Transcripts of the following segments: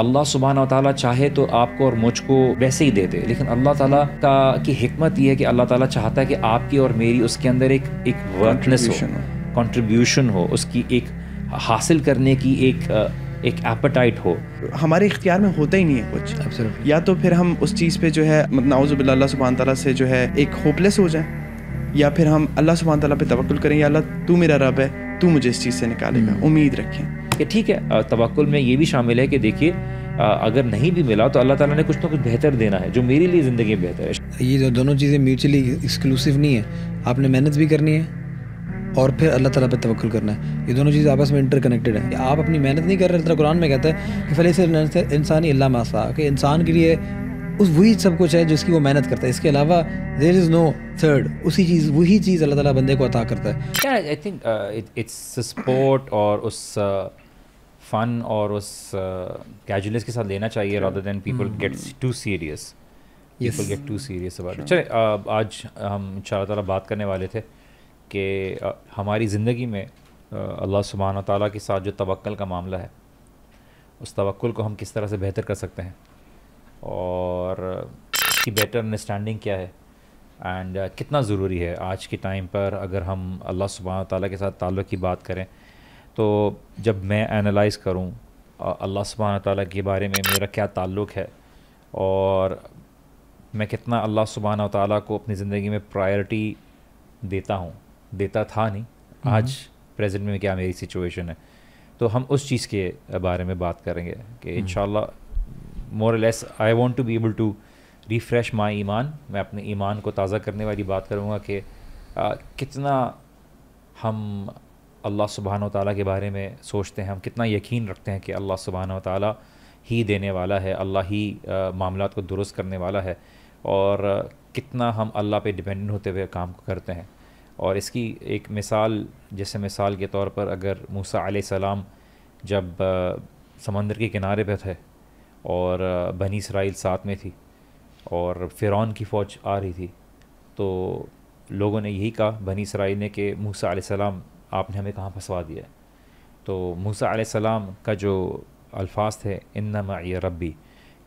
अल्लाह सुबहाना ताली चाहे तो आपको और मुझको वैसे ही दे दे लेकिन अल्लाह तला का की हमत यह है कि अल्लाह तला चाहता है कि आपकी और मेरी उसके अंदर एक एक वर्कनेस हो कंट्रीब्यूशन हो उसकी एक हासिल करने की एक एक एपेटाइट हो हमारे इख्तियार में होता ही नहीं है कुछ Absolutely. या तो फिर हम उस चीज़ पे जो है मतलब नाउज़ुबिल्ला सुबहान तला से जो है एक होपलेस हो जाए या फिर हम अल्लाह सुबहान तला पे तवक्ल करें या अल्लाह तू मेरा रब है तू मुझे इस चीज़ से निकालेगा हम्म। उम्मीद रखें कि ठीक है तवक्ल में ये भी शामिल है कि देखिए अगर नहीं भी मिला तो अल्लाह ताला ने कुछ ना कुछ बेहतर देना है जो मेरे लिए ज़िंदगी बेहतर है ये जो दोनों चीज़ें म्यूचुअली एक्सक्लूसिव नहीं है आपने मेहनत भी करनी है और फिर अल्लाह ताला पे तवक्ल करना है ये दोनों चीज़ आपस में इंटरकनेक्टेड है आप अपनी मेहनत नहीं कर रहे तरह कुरान में कहता है कि फले से इंसानी अल्लाह मासा कि इंसान के लिए उस वही सब कुछ है जिसकी वो मेहनत करता है इसके अलावा देर इज़ नो थर्ड उसी चीज़ वही चीज़ अल्लाह ताला बंदे को अता करता है आई थिंक इट्स सपोर्ट और उस uh... फन और उस कैजुअल uh, के साथ लेना चाहिए rather than people get to serious people get to serious about चले uh, आज हम इन ताला बात करने वाले थे कि uh, हमारी ज़िंदगी में uh, अल्लाह सुबहान ताली के साथ जो तवक्ल का मामला है उस तवक्ल को हम किस तरह से बेहतर कर सकते हैं और uh, इसकी बेटर अंडरस्टैंडिंग क्या है एंड uh, कितना ज़रूरी है आज के टाइम पर अगर हम अल्लाह सुबहान ताली के साथ ताल्लुक़ की बात करें तो जब मैं एनालाइज़ करूँ अल्लाह सुबहाना ताली के बारे में मेरा क्या ताल्लुक़ है और मैं कितना अल्लाह सुबहान ताली को अपनी ज़िंदगी में प्रायोरिटी देता हूँ देता था नहीं हम्म। आज प्रेजेंट में क्या मेरी सिचुएशन है तो हम उस चीज़ के बारे में बात करेंगे कि इन more less I want to be able to refresh my ईमान मैं अपने ईमान को ताज़ा करने वाली बात करूँगा कि कितना हम अल्लाह सुबहान ताली के बारे में सोचते हैं हम कितना यकीन रखते हैं कि अल्लाह सुबहान ताली ही देने वाला है अल्लाह ही मामला को दुरुस्त करने वाला है और कितना हम अल्लाह पे डिपेंडेंट होते हुए काम करते हैं और इसकी एक मिसाल जैसे मिसाल के तौर पर अगर मूसा सलाम जब समंदर के किनारे पर थे और बनी इसराइल साथ में थी और फ़िरौन की फ़ौज आ रही थी तो लोगों ने यही कहा बनी इसराइल ने कि मूसा सलाम आपने हमें कहाँ फंसवा दिया तो मूसा सलाम का जो अल्फाज थे इन्ना माय रबी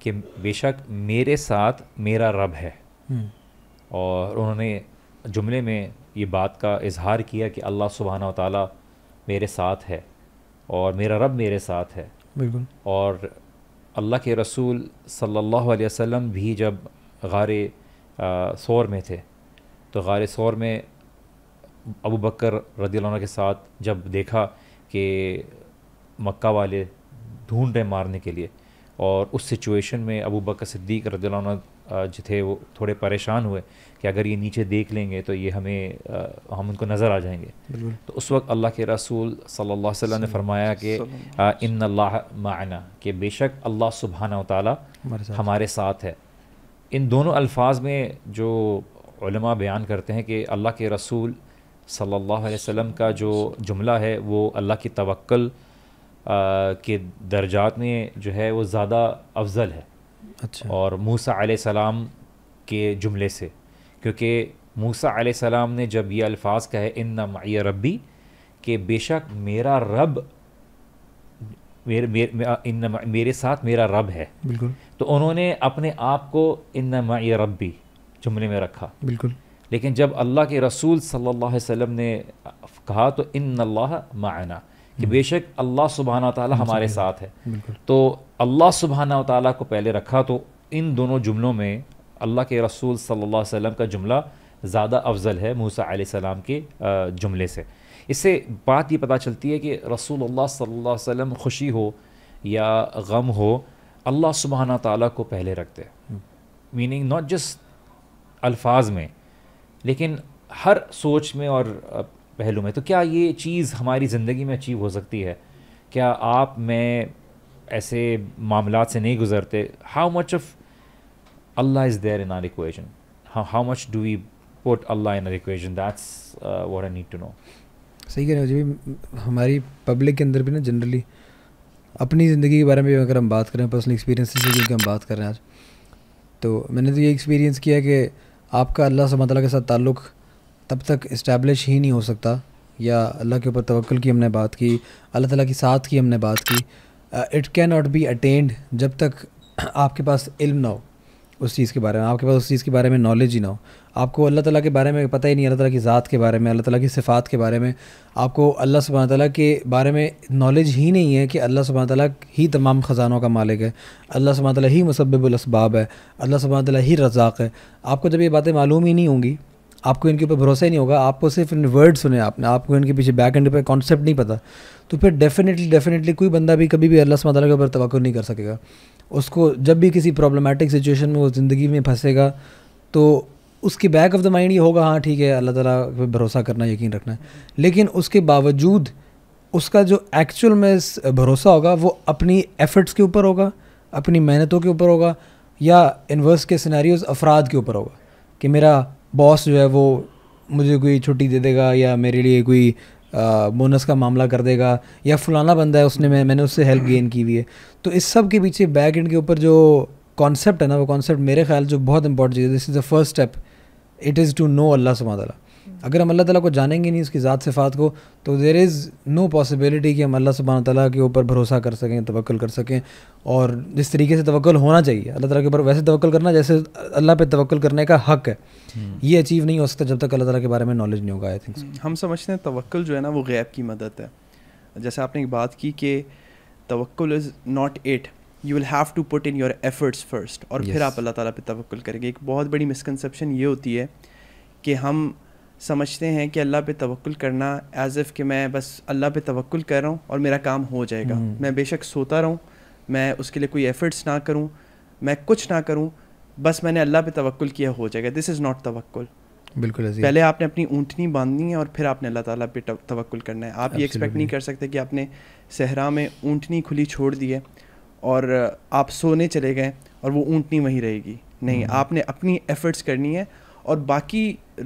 कि बेशक मेरे साथ मेरा रब है हम्म। और उन्होंने जुमले में ये बात का इजहार किया कि अल्लाह सुबहाना ताला मेरे साथ है और मेरा रब मेरे साथ है बिल्कुल और अल्लाह के रसूल सल्लल्लाहु अलैहि वसल्लम भी जब गारे सोर में थे तो गार शौर में अबू बकर रदी के साथ जब देखा कि मक्का वाले ढूंढ रहे मारने के लिए और उस सिचुएशन में अबू बकर सिद्दीक रदी जो थे वो थोड़े परेशान हुए कि अगर ये नीचे देख लेंगे तो ये हमें आ, हम उनको नज़र आ जाएंगे तो उस वक्त अल्लाह के रसूल सल्लल्लाहु अलैहि वसल्लम ने फरमाया कि इन अल्लाह माना कि बेशक अल्लाह सुबहाना ताली हमारे साथ है इन दोनों अल्फाज में जो बयान करते हैं कि अल्लाह के रसूल सल्लल्लाहु अलैहि वसल्लम का जो जुमला है वो अल्लाह की तवक्ल के दर्जात में जो है वो ज़्यादा अफजल है अच्छा और मूसा सलाम के जुमले से क्योंकि मूसा सलाम ने जब ये अल्फाज कहे इन नमाय रबी के बेशक मेरा रब मेरे मेरे मेरे साथ मेरा रब है बिल्कुल तो उन्होंने अपने आप को इन नमाय रबी जुमले में रखा बिल्कुल लेकिन जब अल्लाह के रसूल सल्लल्लाहु अलैहि वसल्लम ने कहा तो इन अल्लाह माना कि हम्म। बेशक अल्लाह सुबहाना ताला हम्म, हमारे साथ है तो अल्लाह सुबहाना ताला को पहले रखा तो इन दोनों जुमलों में अल्लाह के रसूल सल्लल्लाहु अलैहि वसल्लम का जुमला ज़्यादा अफजल है मूसा सलाम के जुमले से इससे बात ये पता चलती है कि रसूल अल्लाह सल्लल्लाहु अलैहि वसल्लम खुशी हो या गम हो अल्लाह सुबहाना ताली को पहले रखते मीनिंग नॉट जस्ट अल्फाज में लेकिन हर सोच में और पहलू में तो क्या ये चीज़ हमारी ज़िंदगी में अचीव हो सकती है क्या आप मैं ऐसे मामला से नहीं गुजरते how much of Allah is there in our equation how much do we put Allah in our equation that's what I need to know सही कह रहे हो जी हमारी पब्लिक के अंदर भी ना जनरली अपनी ज़िंदगी के बारे में अगर हम बात करें पर्सनल एक्सपीरियंस से हम बात कर रहे हैं आज तो मैंने तो ये एक्सपीरियंस किया कि आपका अल्लाह सब के साथ ताल्लुक़ तब तक इस्टेब्लिश ही नहीं हो सकता या अल्लाह के ऊपर तवक्ल की हमने बात की अल्लाह ताला की साथ की हमने बात की it can not be attend जब तक आपके पास इल्म ना हो उस चीज़ के बारे में आपके पास उस चीज़ के बारे में नॉलेज ही ना हो आपको अल्लाह ताला के बारे में पता ही नहीं अल्लाह ताला की ज़ात के बारे में अल्लाह ताला की सिफ़ात के बारे में आपको अल्लाह सुबह ताला के बारे में नॉलेज ही नहीं है कि अल्लाह सुबह ताला ही तमाम ख़जानों का मालिक है अल्लाह सुबह ताली ही मुसब्बुलसबाब है अल्लाह सुबह ताली ही रज़ाक है आपको जब ये बातें मालूम ही नहीं होंगी आपको इनके ऊपर भरोसा ही नहीं होगा आपको सिर्फ इन वर्ड सुने आपने आपको इनके पीछे बैक एंड पर कॉन्सेप्ट नहीं पता तो फिर डेफिनेटली डेफिनेटली कोई बंदा भी कभी भी अल्लाह मतलब के ऊपर तवक्ल नहीं कर सकेगा उसको जब भी किसी प्रॉब्लमेटिक सिचुएशन में वो ज़िंदगी में फंसेगा तो उसके बैक ऑफ द माइंड ये होगा हाँ ठीक है अल्लाह ताला पे भरोसा करना यकीन रखना है लेकिन उसके बावजूद उसका जो एक्चुअल में भरोसा होगा वो अपनी एफ़र्ट्स के ऊपर होगा अपनी मेहनतों के ऊपर होगा या इनवर्स के सिनेरियोज अफराद के ऊपर होगा कि मेरा बॉस जो है वो मुझे कोई छुट्टी दे देगा या मेरे लिए कोई बोनस का मामला कर देगा या फलाना बंदा है उसने मैं मैंने उससे हेल्प गेन की हुई है तो इस सब के पीछे बैक एंड के ऊपर जो कॉन्सेप्ट है ना वो कॉन्सेप्ट मेरे ख्याल जो बहुत इंपॉर्टेंट चीज़ है this is the first step it is to know Allah सुबह अगर हम अल्लाह ताला को जानेंगे नहीं उसकी ज़ात सिफात को तो देर इज़ नो पॉसिबिलिटी कि हम अल्लाह सुबहान तला के ऊपर भरोसा कर सकें तवक्ल कर सकें और जिस तरीके से तवक्ल होना चाहिए अल्लाह ताला के ऊपर वैसे तवक्ल करना जैसे अल्लाह पे तवक्ल करने का हक है हम्म। ये अचीव नहीं हो सकता जब तक अल्लाह ताला के बारे में नॉलेज नहीं होगा आई थिंक हम्म। हम समझते हैं तवक्ल जो है ना वो गैब की मदद है जैसे आपने एक बात की कि तवक्ल is not it you will have to put in your efforts first और yes. फिर आप अल्लाह ताला पे तवक्ल करेंगे एक बहुत बड़ी मिसकनसेप्शन ये होती है कि हम समझते हैं कि अल्लाह पे तवक्ल करना एज इफ़ कि मैं बस अल्लाह पे तवक्ल कर रहा हूँ और मेरा काम हो जाएगा हम्म। मैं बेशक सोता रहूँ मैं उसके लिए कोई एफ़र्ट्स ना करूँ मैं कुछ ना करूँ बस मैंने अल्लाह पे तवक्ल किया हो जाएगा दिस इज़ नॉट तवक्ल बिल्कुल पहले आपने अपनी ऊँटनी बांधनी है और फिर आपने अल्लाह ताला पे तवक्ल करना है आप ये एक्सपेक्ट नहीं कर सकते कि आपने सहरा में ऊँटनी खुली छोड़ दी है और आप सोने चले गए और वो ऊँटनी वहीं रहेगी नहीं हम्म। आपने अपनी एफ़र्ट्स करनी है और बाकी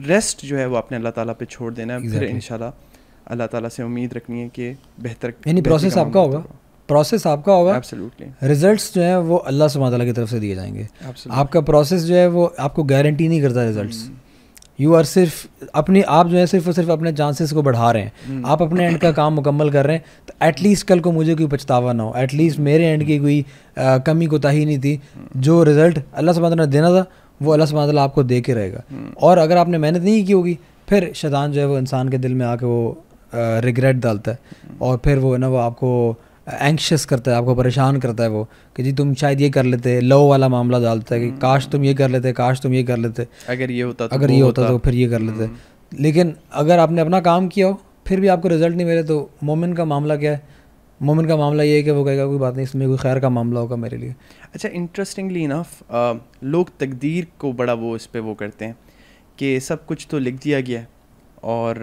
रेस्ट जो है वो अपने अल्लाह ताला पे छोड़ देना है फिर इंशाल्लाह अल्लाह ताला से उम्मीद रखनी है कि बेहतर यानी प्रोसेस आपका होगा प्रोसेस आपका होगा एब्सोल्युटली रिजल्ट्स जो है वो अल्लाह सुबह की तरफ से दिए जाएंगे Absolutely. आपका प्रोसेस जो है वो आपको गारंटी नहीं करता रिजल्ट्स यू आर सिर्फ अपने आप जो है सिर्फ और सिर्फ अपने चांसेस को बढ़ा रहे हैं hmm. आप अपने एंड का काम मुकम्मल कर रहे हैं तो एटलीस्ट कल को मुझे कोई पछतावा ना हो एटलीस्ट मेरे एंड की कोई आ, कमी कोताही नहीं थी hmm. जो रिजल्ट अल्लाह ने देना था वो अल्लाह सुबह तला आपको दे के रहेगा हम्म। और अगर आपने मेहनत नहीं की होगी फिर शैतान जो है वो इंसान के दिल में आके वो रिग्रेट डालता है हम्म। और फिर वो है ना वो आपको एंक्शस करता है आपको परेशान करता है वो कि जी तुम शायद ये कर लेते लो वाला मामला डालता है कि हम्म। काश तुम ये कर लेते काश तुम ये कर लेते अगर ये होता तो अगर ये होता, होता तो फिर ये कर लेते लेकिन अगर आपने अपना काम किया हो फिर भी आपको रिजल्ट नहीं मिले तो मोमिन का मामला क्या है मोमिन का मामला ये है कि वो कहेगा कोई बात नहीं इसमें कोई खैर का मामला होगा मेरे लिए अच्छा इंटरेस्टिंगली इनफ लोग तकदीर को बड़ा वो इस पर वो करते हैं कि सब कुछ तो लिख दिया गया है और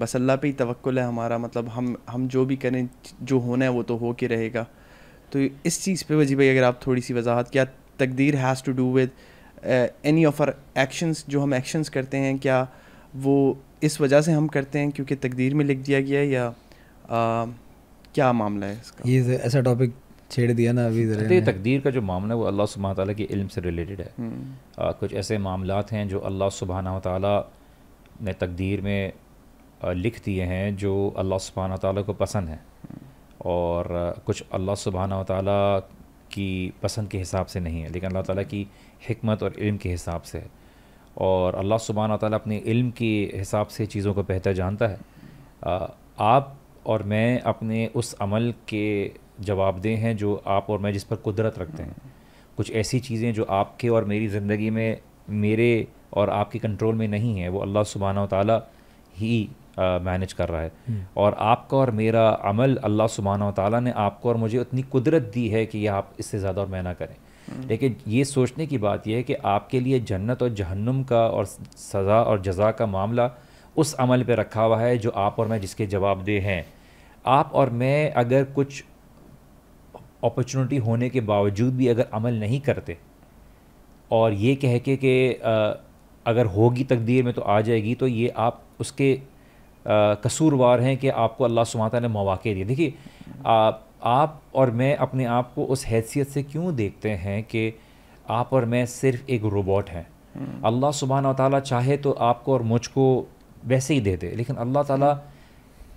बस अल्लाह पे ही तवक्ल है हमारा मतलब हम हम जो भी करें जो होना है वो तो हो के रहेगा तो इस चीज़ पे वजी भाई अगर आप थोड़ी सी वजाहत क्या तकदीर has to do with any of our actions जो हम एक्शंस करते हैं क्या वो इस वजह से हम करते हैं क्योंकि तकदीर में लिख दिया गया है या uh, क्या मामला है इसका ये ऐसा टॉपिक छेड़ दिया ना अभी तो तकदीर का जो मामला है वो अल्लाह सुबह ताली के इल्म से रिलेटेड है हम्म। आ, कुछ ऐसे मामला हैं जो अल्लाह सुबहाना ताली ने तकदीर में लिख दिए हैं जो अल्लाह सुबहाना ताली को पसंद है हम्म। और कुछ अल्लाह सुबहाना ताली की पसंद के हिसाब से नहीं है लेकिन अल्लाह ताली की हमत और इल्म के हिसाब से है और अल्लाह सुबहाना ताली अपने इल्म के हिसाब से चीज़ों को बेहतर जानता है आप और मैं अपने उस अमल के जवाबदेह हैं जो आप और मैं जिस पर कुदरत रखते हैं कुछ ऐसी चीज़ें जो आपके और मेरी ज़िंदगी में मेरे और आपके कंट्रोल में नहीं है वो अल्लाह सुबहाना ताली ही मैनेज कर रहा है हम्म। और आपका और मेरा अमल अल्लाह सुबहाना ताली ने आपको और मुझे उतनी कुदरत दी है कि आप इससे ज़्यादा और मैं ना करें हम्म। लेकिन ये सोचने की बात यह है कि आपके लिए जन्नत और जहन्नुम का और सज़ा और जजा का मामला उस अमल पे रखा हुआ है जो आप और मैं जिसके जवाबदेह हैं आप और मैं अगर कुछ अपॉर्चुनिटी होने के बावजूद भी अगर अमल नहीं करते और ये कह के कि अगर होगी तकदीर में तो आ जाएगी तो ये आप उसके कसूरवार हैं कि आपको अल्लाह सुमाता ने मौाक़े दिए देखिए आप और मैं अपने आप को उस हैसियत से क्यों देखते हैं कि आप और मैं सिर्फ एक रोबोट हैं हम्म। अल्लाह सुबहाना ताली चाहे तो आपको और मुझको वैसे ही दे दे लेकिन अल्लाह ताला हम्म।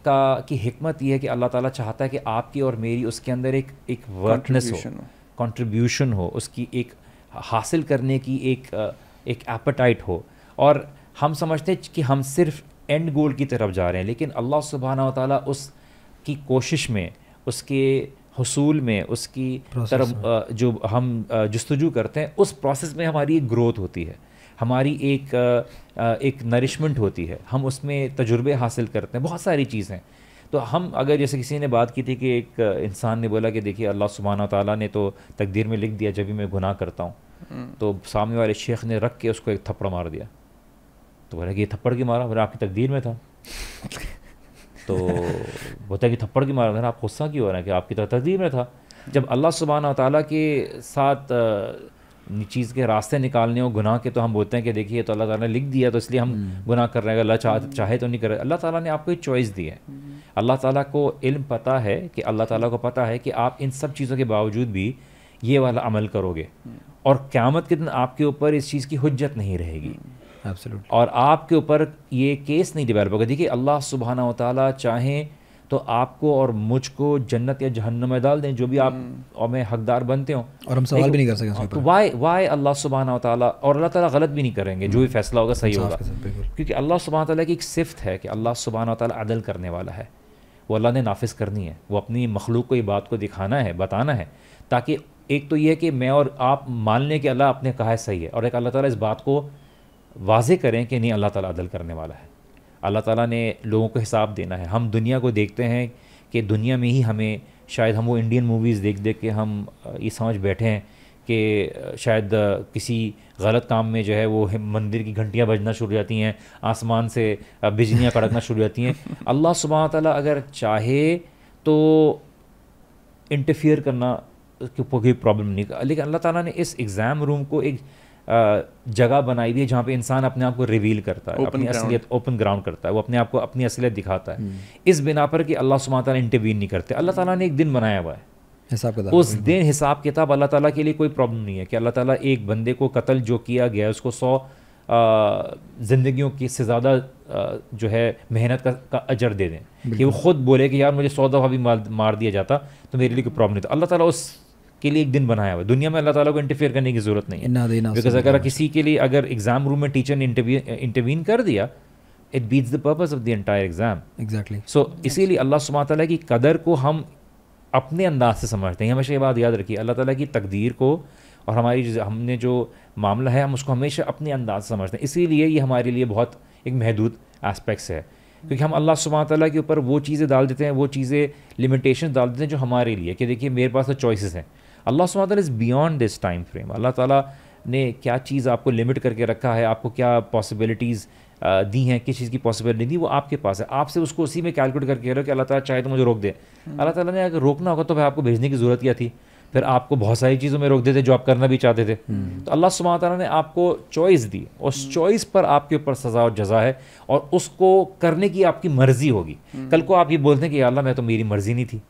का की हमत यह है कि अल्लाह ताला चाहता है कि आपकी और मेरी उसके अंदर एक एक वर्कनेस हो कंट्रीब्यूशन हो उसकी एक हासिल करने की एक एक एपेटाइट हो और हम समझते हैं कि हम सिर्फ एंड गोल की तरफ जा रहे हैं लेकिन अल्लाह सुबहाना ताली उस की कोशिश में उसके हसूल में उसकी तरफ जो हम जस्तजू करते हैं उस प्रोसेस में हमारी ग्रोथ होती है हमारी एक एक नरिशमेंट होती है हम उसमें तजुर्बे हासिल करते हैं बहुत सारी चीज़ें तो हम अगर जैसे किसी ने बात की थी कि एक इंसान ने बोला कि देखिए अल्लाह सुबहाना ताला ने तो तकदीर में लिख दिया जब भी मैं गुनाह करता हूँ हम्म। तो सामने वाले शेख ने रख के उसको एक थप्पड़ मार दिया तो बोला कि ये थप्पड़ की मारा बोला आपकी तकदीर में था तो बोलता कि थप्पड़ की मारा आप गुस्सा क्यों हो रहा है कि आपकी तो तकदीर में था जब अल्लाह सुबहाना ताली के साथ चीज़ के रास्ते निकालने हो गुनाह के तो हम बोलते हैं कि देखिए तो अल्लाह ताला ने लिख दिया तो इसलिए हम हम्म। गुनाह कर रहे हैं अल्लाह चाह हम्म। चाहे तो नहीं कर रहे अल्लाह ताला ने आपको एक चॉइस दी है हम्म। अल्लाह ताला को इल्म पता है कि अल्लाह ताला को पता है कि आप इन सब चीज़ों के बावजूद भी ये वाला अमल करोगे और क़्यामत के दिन आपके ऊपर इस चीज़ की हजत नहीं रहेगी और आपके ऊपर ये केस नहीं डिवेलप होगा देखिए अल्लाह सुबहाना ताली चाहें तो आपको और मुझको जन्नत या जहन्नम में डाल दें जो भी आप हम्म। और मैं हकदार बनते हो और हम सवाल भी नहीं कर सकते हाँ, तो वाई वाई अल्लाह सुबहाना ताली और अल्लाह ताला गलत भी नहीं करेंगे जो भी हम्म। फैसला होगा सही होगा क्योंकि अल्लाह सुबहाना ताली की एक सिफ्त है कि अल्लाह सुबहाना ताली अदल करने वाला है वो अल्लाह ने नाफिज करनी है वो अपनी मखलूक को ये बात को दिखाना है बताना है ताकि एक तो ये है कि मैं और आप मान लें कि अल्लाह आपने कहा है सही है और एक अल्लाह ताला इस बात को वाजे करें कि नहीं अल्लाह ताला अदल करने वाला है अल्लाह ताला ने लोगों को हिसाब देना है हम दुनिया को देखते हैं कि दुनिया में ही हमें शायद हम वो इंडियन मूवीज़ देख देख के हम ये समझ बैठे हैं कि शायद किसी गलत काम में जो है वो मंदिर की घंटियाँ बजना शुरू हो जाती हैं आसमान से बिजलियाँ कड़कना शुरू हो जाती हैं अल्लाह सुबह ताली अगर चाहे तो इंटरफियर करना कोई प्रॉब्लम नहीं लेकिन अल्लाह ताला ने इस एग्ज़ाम रूम को एक जगह बनाई दी है जहाँ पे इंसान अपने आप को रिवील करता है अपनी असलियत ओपन ग्राउंड करता है वो अपने आप को अपनी असलियत दिखाता है hmm. इस बिना पर कि अल्लाह सुबह तला इंटरवीन नहीं करते अल्लाह ताला ने एक दिन बनाया हुआ है हिसाब किताब उस दिन हिसाब किताब अल्लाह ताला के लिए कोई प्रॉब्लम नहीं है कि अल्लाह ताला एक बंदे को कत्ल जो किया गया उसको सौ ज़िंदगियों की से ज़्यादा जो है मेहनत का, का अजर दे दें कि वो खुद बोले कि यार मुझे सौ दफ़ा भी मार दिया जाता तो मेरे लिए कोई प्रॉब्लम नहीं था अल्लाह ताला उस के लिए एक दिन बनाया हुआ दुनिया में अल्लाह ताला को इंटरफेयर करने की जरूरत नहीं है बिकॉज अगर किसी के लिए अगर एग्जाम रूम में टीचर ने इंटरवीन कर दिया it beats the purpose of the entire exam exactly so इसीलिए अल्लाह सुबह तला की कदर को हम अपने अंदाज से समझते हैं हमेशा ये बात याद रखिए अल्लाह ताला की तकदीर को और हमारी हमने जो मामला है हम उसको हमेशा अपने अंदाज से समझते हैं इसीलिए ये हमारे लिए बहुत एक महदूद एस्पेक्ट्स है क्योंकि हम अल्लाह सुबह तला के ऊपर वो चीज़ें डाल देते हैं वो चीज़ें लिमिटेशन डाल देते हैं जो हमारे लिए कि देखिए मेरे पास तो चॉइसेस हैं अल्लाह सुबह is beyond this time frame अल्लाह ताला ने क्या चीज़ आपको लिमिट करके रखा है आपको क्या पॉसिबिलिटीज़ दी हैं किस चीज़ की पॉसिबिलिटी दी वो आपके पास है आपसे उसको उसी में कैलकुलेट करके कह रहे हो कि अल्लाह ताला चाहे तो मुझे रोक दे हम्म। अल्लाह ताला ने अगर रोकना होगा तो भाई आपको भेजने की ज़रूरत क्या थी फिर आपको बहुत सारी चीज़ों में रोक देते जो आप करना भी चाहते थे हम्म। तो अल्लाह सुबह तला ने आपको चॉइस दी उस चॉइस हम्म। पर आपके ऊपर सजा और जजा है और उसको करने की आपकी मर्ज़ी होगी कल को आप ये बोलते हैं कि अल्लाह मैं तो मेरी मर्ज़ी नहीं थी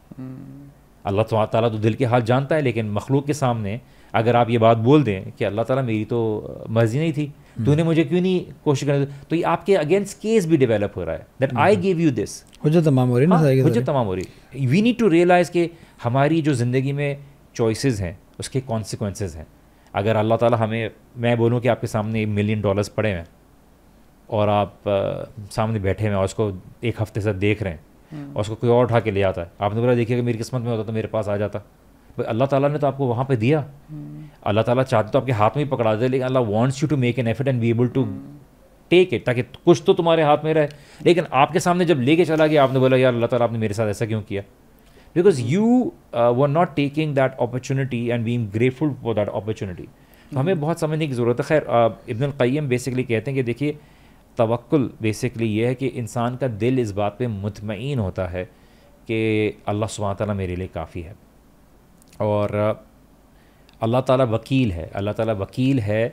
अल्लाह ताला तो दिल के हाल जानता है लेकिन मखलूक के सामने अगर आप ये बात बोल दें कि अल्लाह ताला मेरी तो मर्ज़ी नहीं थी हम्म। तूने मुझे क्यों नहीं कोशिश करने तो ये आपके अगेंस्ट केस भी डेवलप हो रहा है that I give you this मुझे तमाम हो रही हाँ, तमाम हो रही वी नीड टू रियलाइज़ के हमारी जो ज़िंदगी में चॉइसेस हैं उसके कॉन्सिक्वेंसेज हैं अगर अल्लाह ताला हमें मैं बोलूँ कि आपके सामने एक मिलियन डॉलर्स पड़े हैं और आप आ, सामने बैठे हैं और उसको एक हफ्ते से देख रहे हैं और उसको कोई और उठा के ले आता है आपने बोला देखिए अगर मेरी किस्मत में होता तो मेरे पास आ जाता भाई अल्लाह ताला ने तो आपको वहाँ पे दिया अल्लाह ताला चाहते तो आपके हाथ में ही पकड़ा दे लेकिन Allah wants you to make an effort and be able to take it ताकि कुछ तो तुम्हारे हाथ में रहे लेकिन आपके सामने जब लेके चला गया आपने बोला यार अल्लाह ताला आपने मेरे साथ ऐसा क्यों किया because you were not taking that opportunity and being grateful for that opportunity तो हमें बहुत समझने की ज़रूरत है खैर इब्न क़य्यम बेसिकली कहते हैं कि देखिए तवक्ल बेसिकली ये है कि इंसान का दिल इस बात पे मुतमिन होता है कि अल्लाह सुबह ताली मेरे लिए काफ़ी है और अल्लाह ताला वकील है अल्लाह ताला वकील है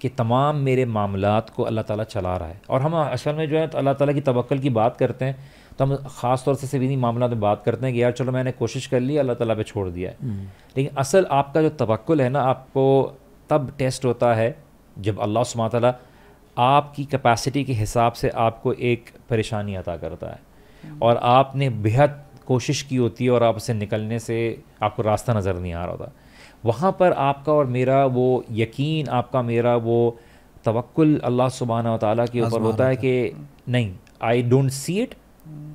कि तमाम मेरे मामला को अल्लाह ताला चला रहा है और हम असल में जो है तो अल्लाह ताला की तवक्ल की बात करते हैं तो हम ख़ास तौर से इन्हीं मामला में बात करते हैं कि यार चलो मैंने कोशिश कर ली अल्लाह ताला पे छोड़ दिया है हम्म। लेकिन असल आपका जो तवक्ल है ना आपको तब टेस्ट होता है जब अल्लाह सुबह आपकी कैपेसिटी के हिसाब से आपको एक परेशानी अदा करता है हम्म। और आपने बेहद कोशिश की होती है और आप उसे निकलने से आपको रास्ता नज़र नहीं आ रहा होता वहाँ पर आपका और मेरा वो यकीन आपका मेरा वो तवक्ल अल्लाह सुबहाना ताली के ऊपर होता है कि नहीं आई डोंट सी इट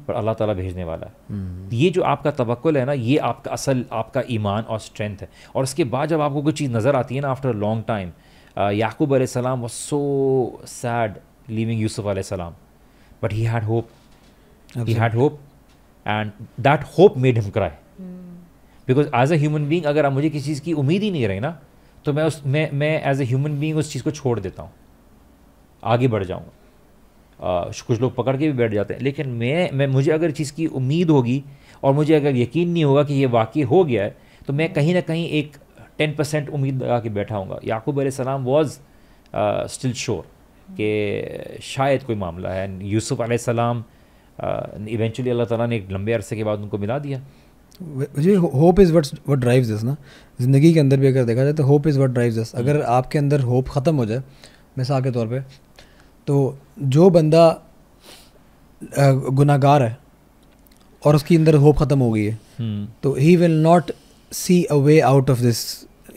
पर अल्लाह ताला भेजने वाला है हम्म। ये जो आपका तवक्ल है ना ये आपका असल आपका ईमान और स्ट्रेंथ है और उसके बाद जब आपको कोई चीज़ नज़र आती है ना आफ्टर लॉन्ग टाइम याकूब सलाम was so sad leaving Yusuf alayhi but he had hope. Absolutely. He had hope and that hope made him because as a human being अगर मुझे किसी चीज़ की उम्मीद ही नहीं रही ना तो मैं उस मैं मैं एज अ ह्यूमन बींग उस चीज़ को छोड़ देता हूँ आगे बढ़ जाऊँगा uh, कुछ लोग पकड़ के भी बैठ जाते हैं लेकिन मैं मैं मुझे अगर चीज़ की उम्मीद होगी और मुझे अगर यकीन नहीं होगा कि ये वाकई हो गया है तो मैं कहीं ना कहीं एक टेन परसेंट उम्मीद लगा के बैठा हूँ याकूब सलाम वॉज स्टिल श्योर कि शायद कोई मामला है यूसुफ आलाम इवेंचुअली uh, अल्लाह ताला ने एक लंबे अरसे के बाद उनको मिला दिया जी hope is what what drive this ना ज़िंदगी के अंदर भी अगर देखा जाए तो होप इज़ वट ड्राइव दस अगर हम्म। आपके अंदर होप ख़त्म हो जाए मिसाल के तौर पे तो जो बंदा uh, गुनागार है और उसके अंदर होप ख़त्म हो गई है हम्म। तो he will not see a way out of this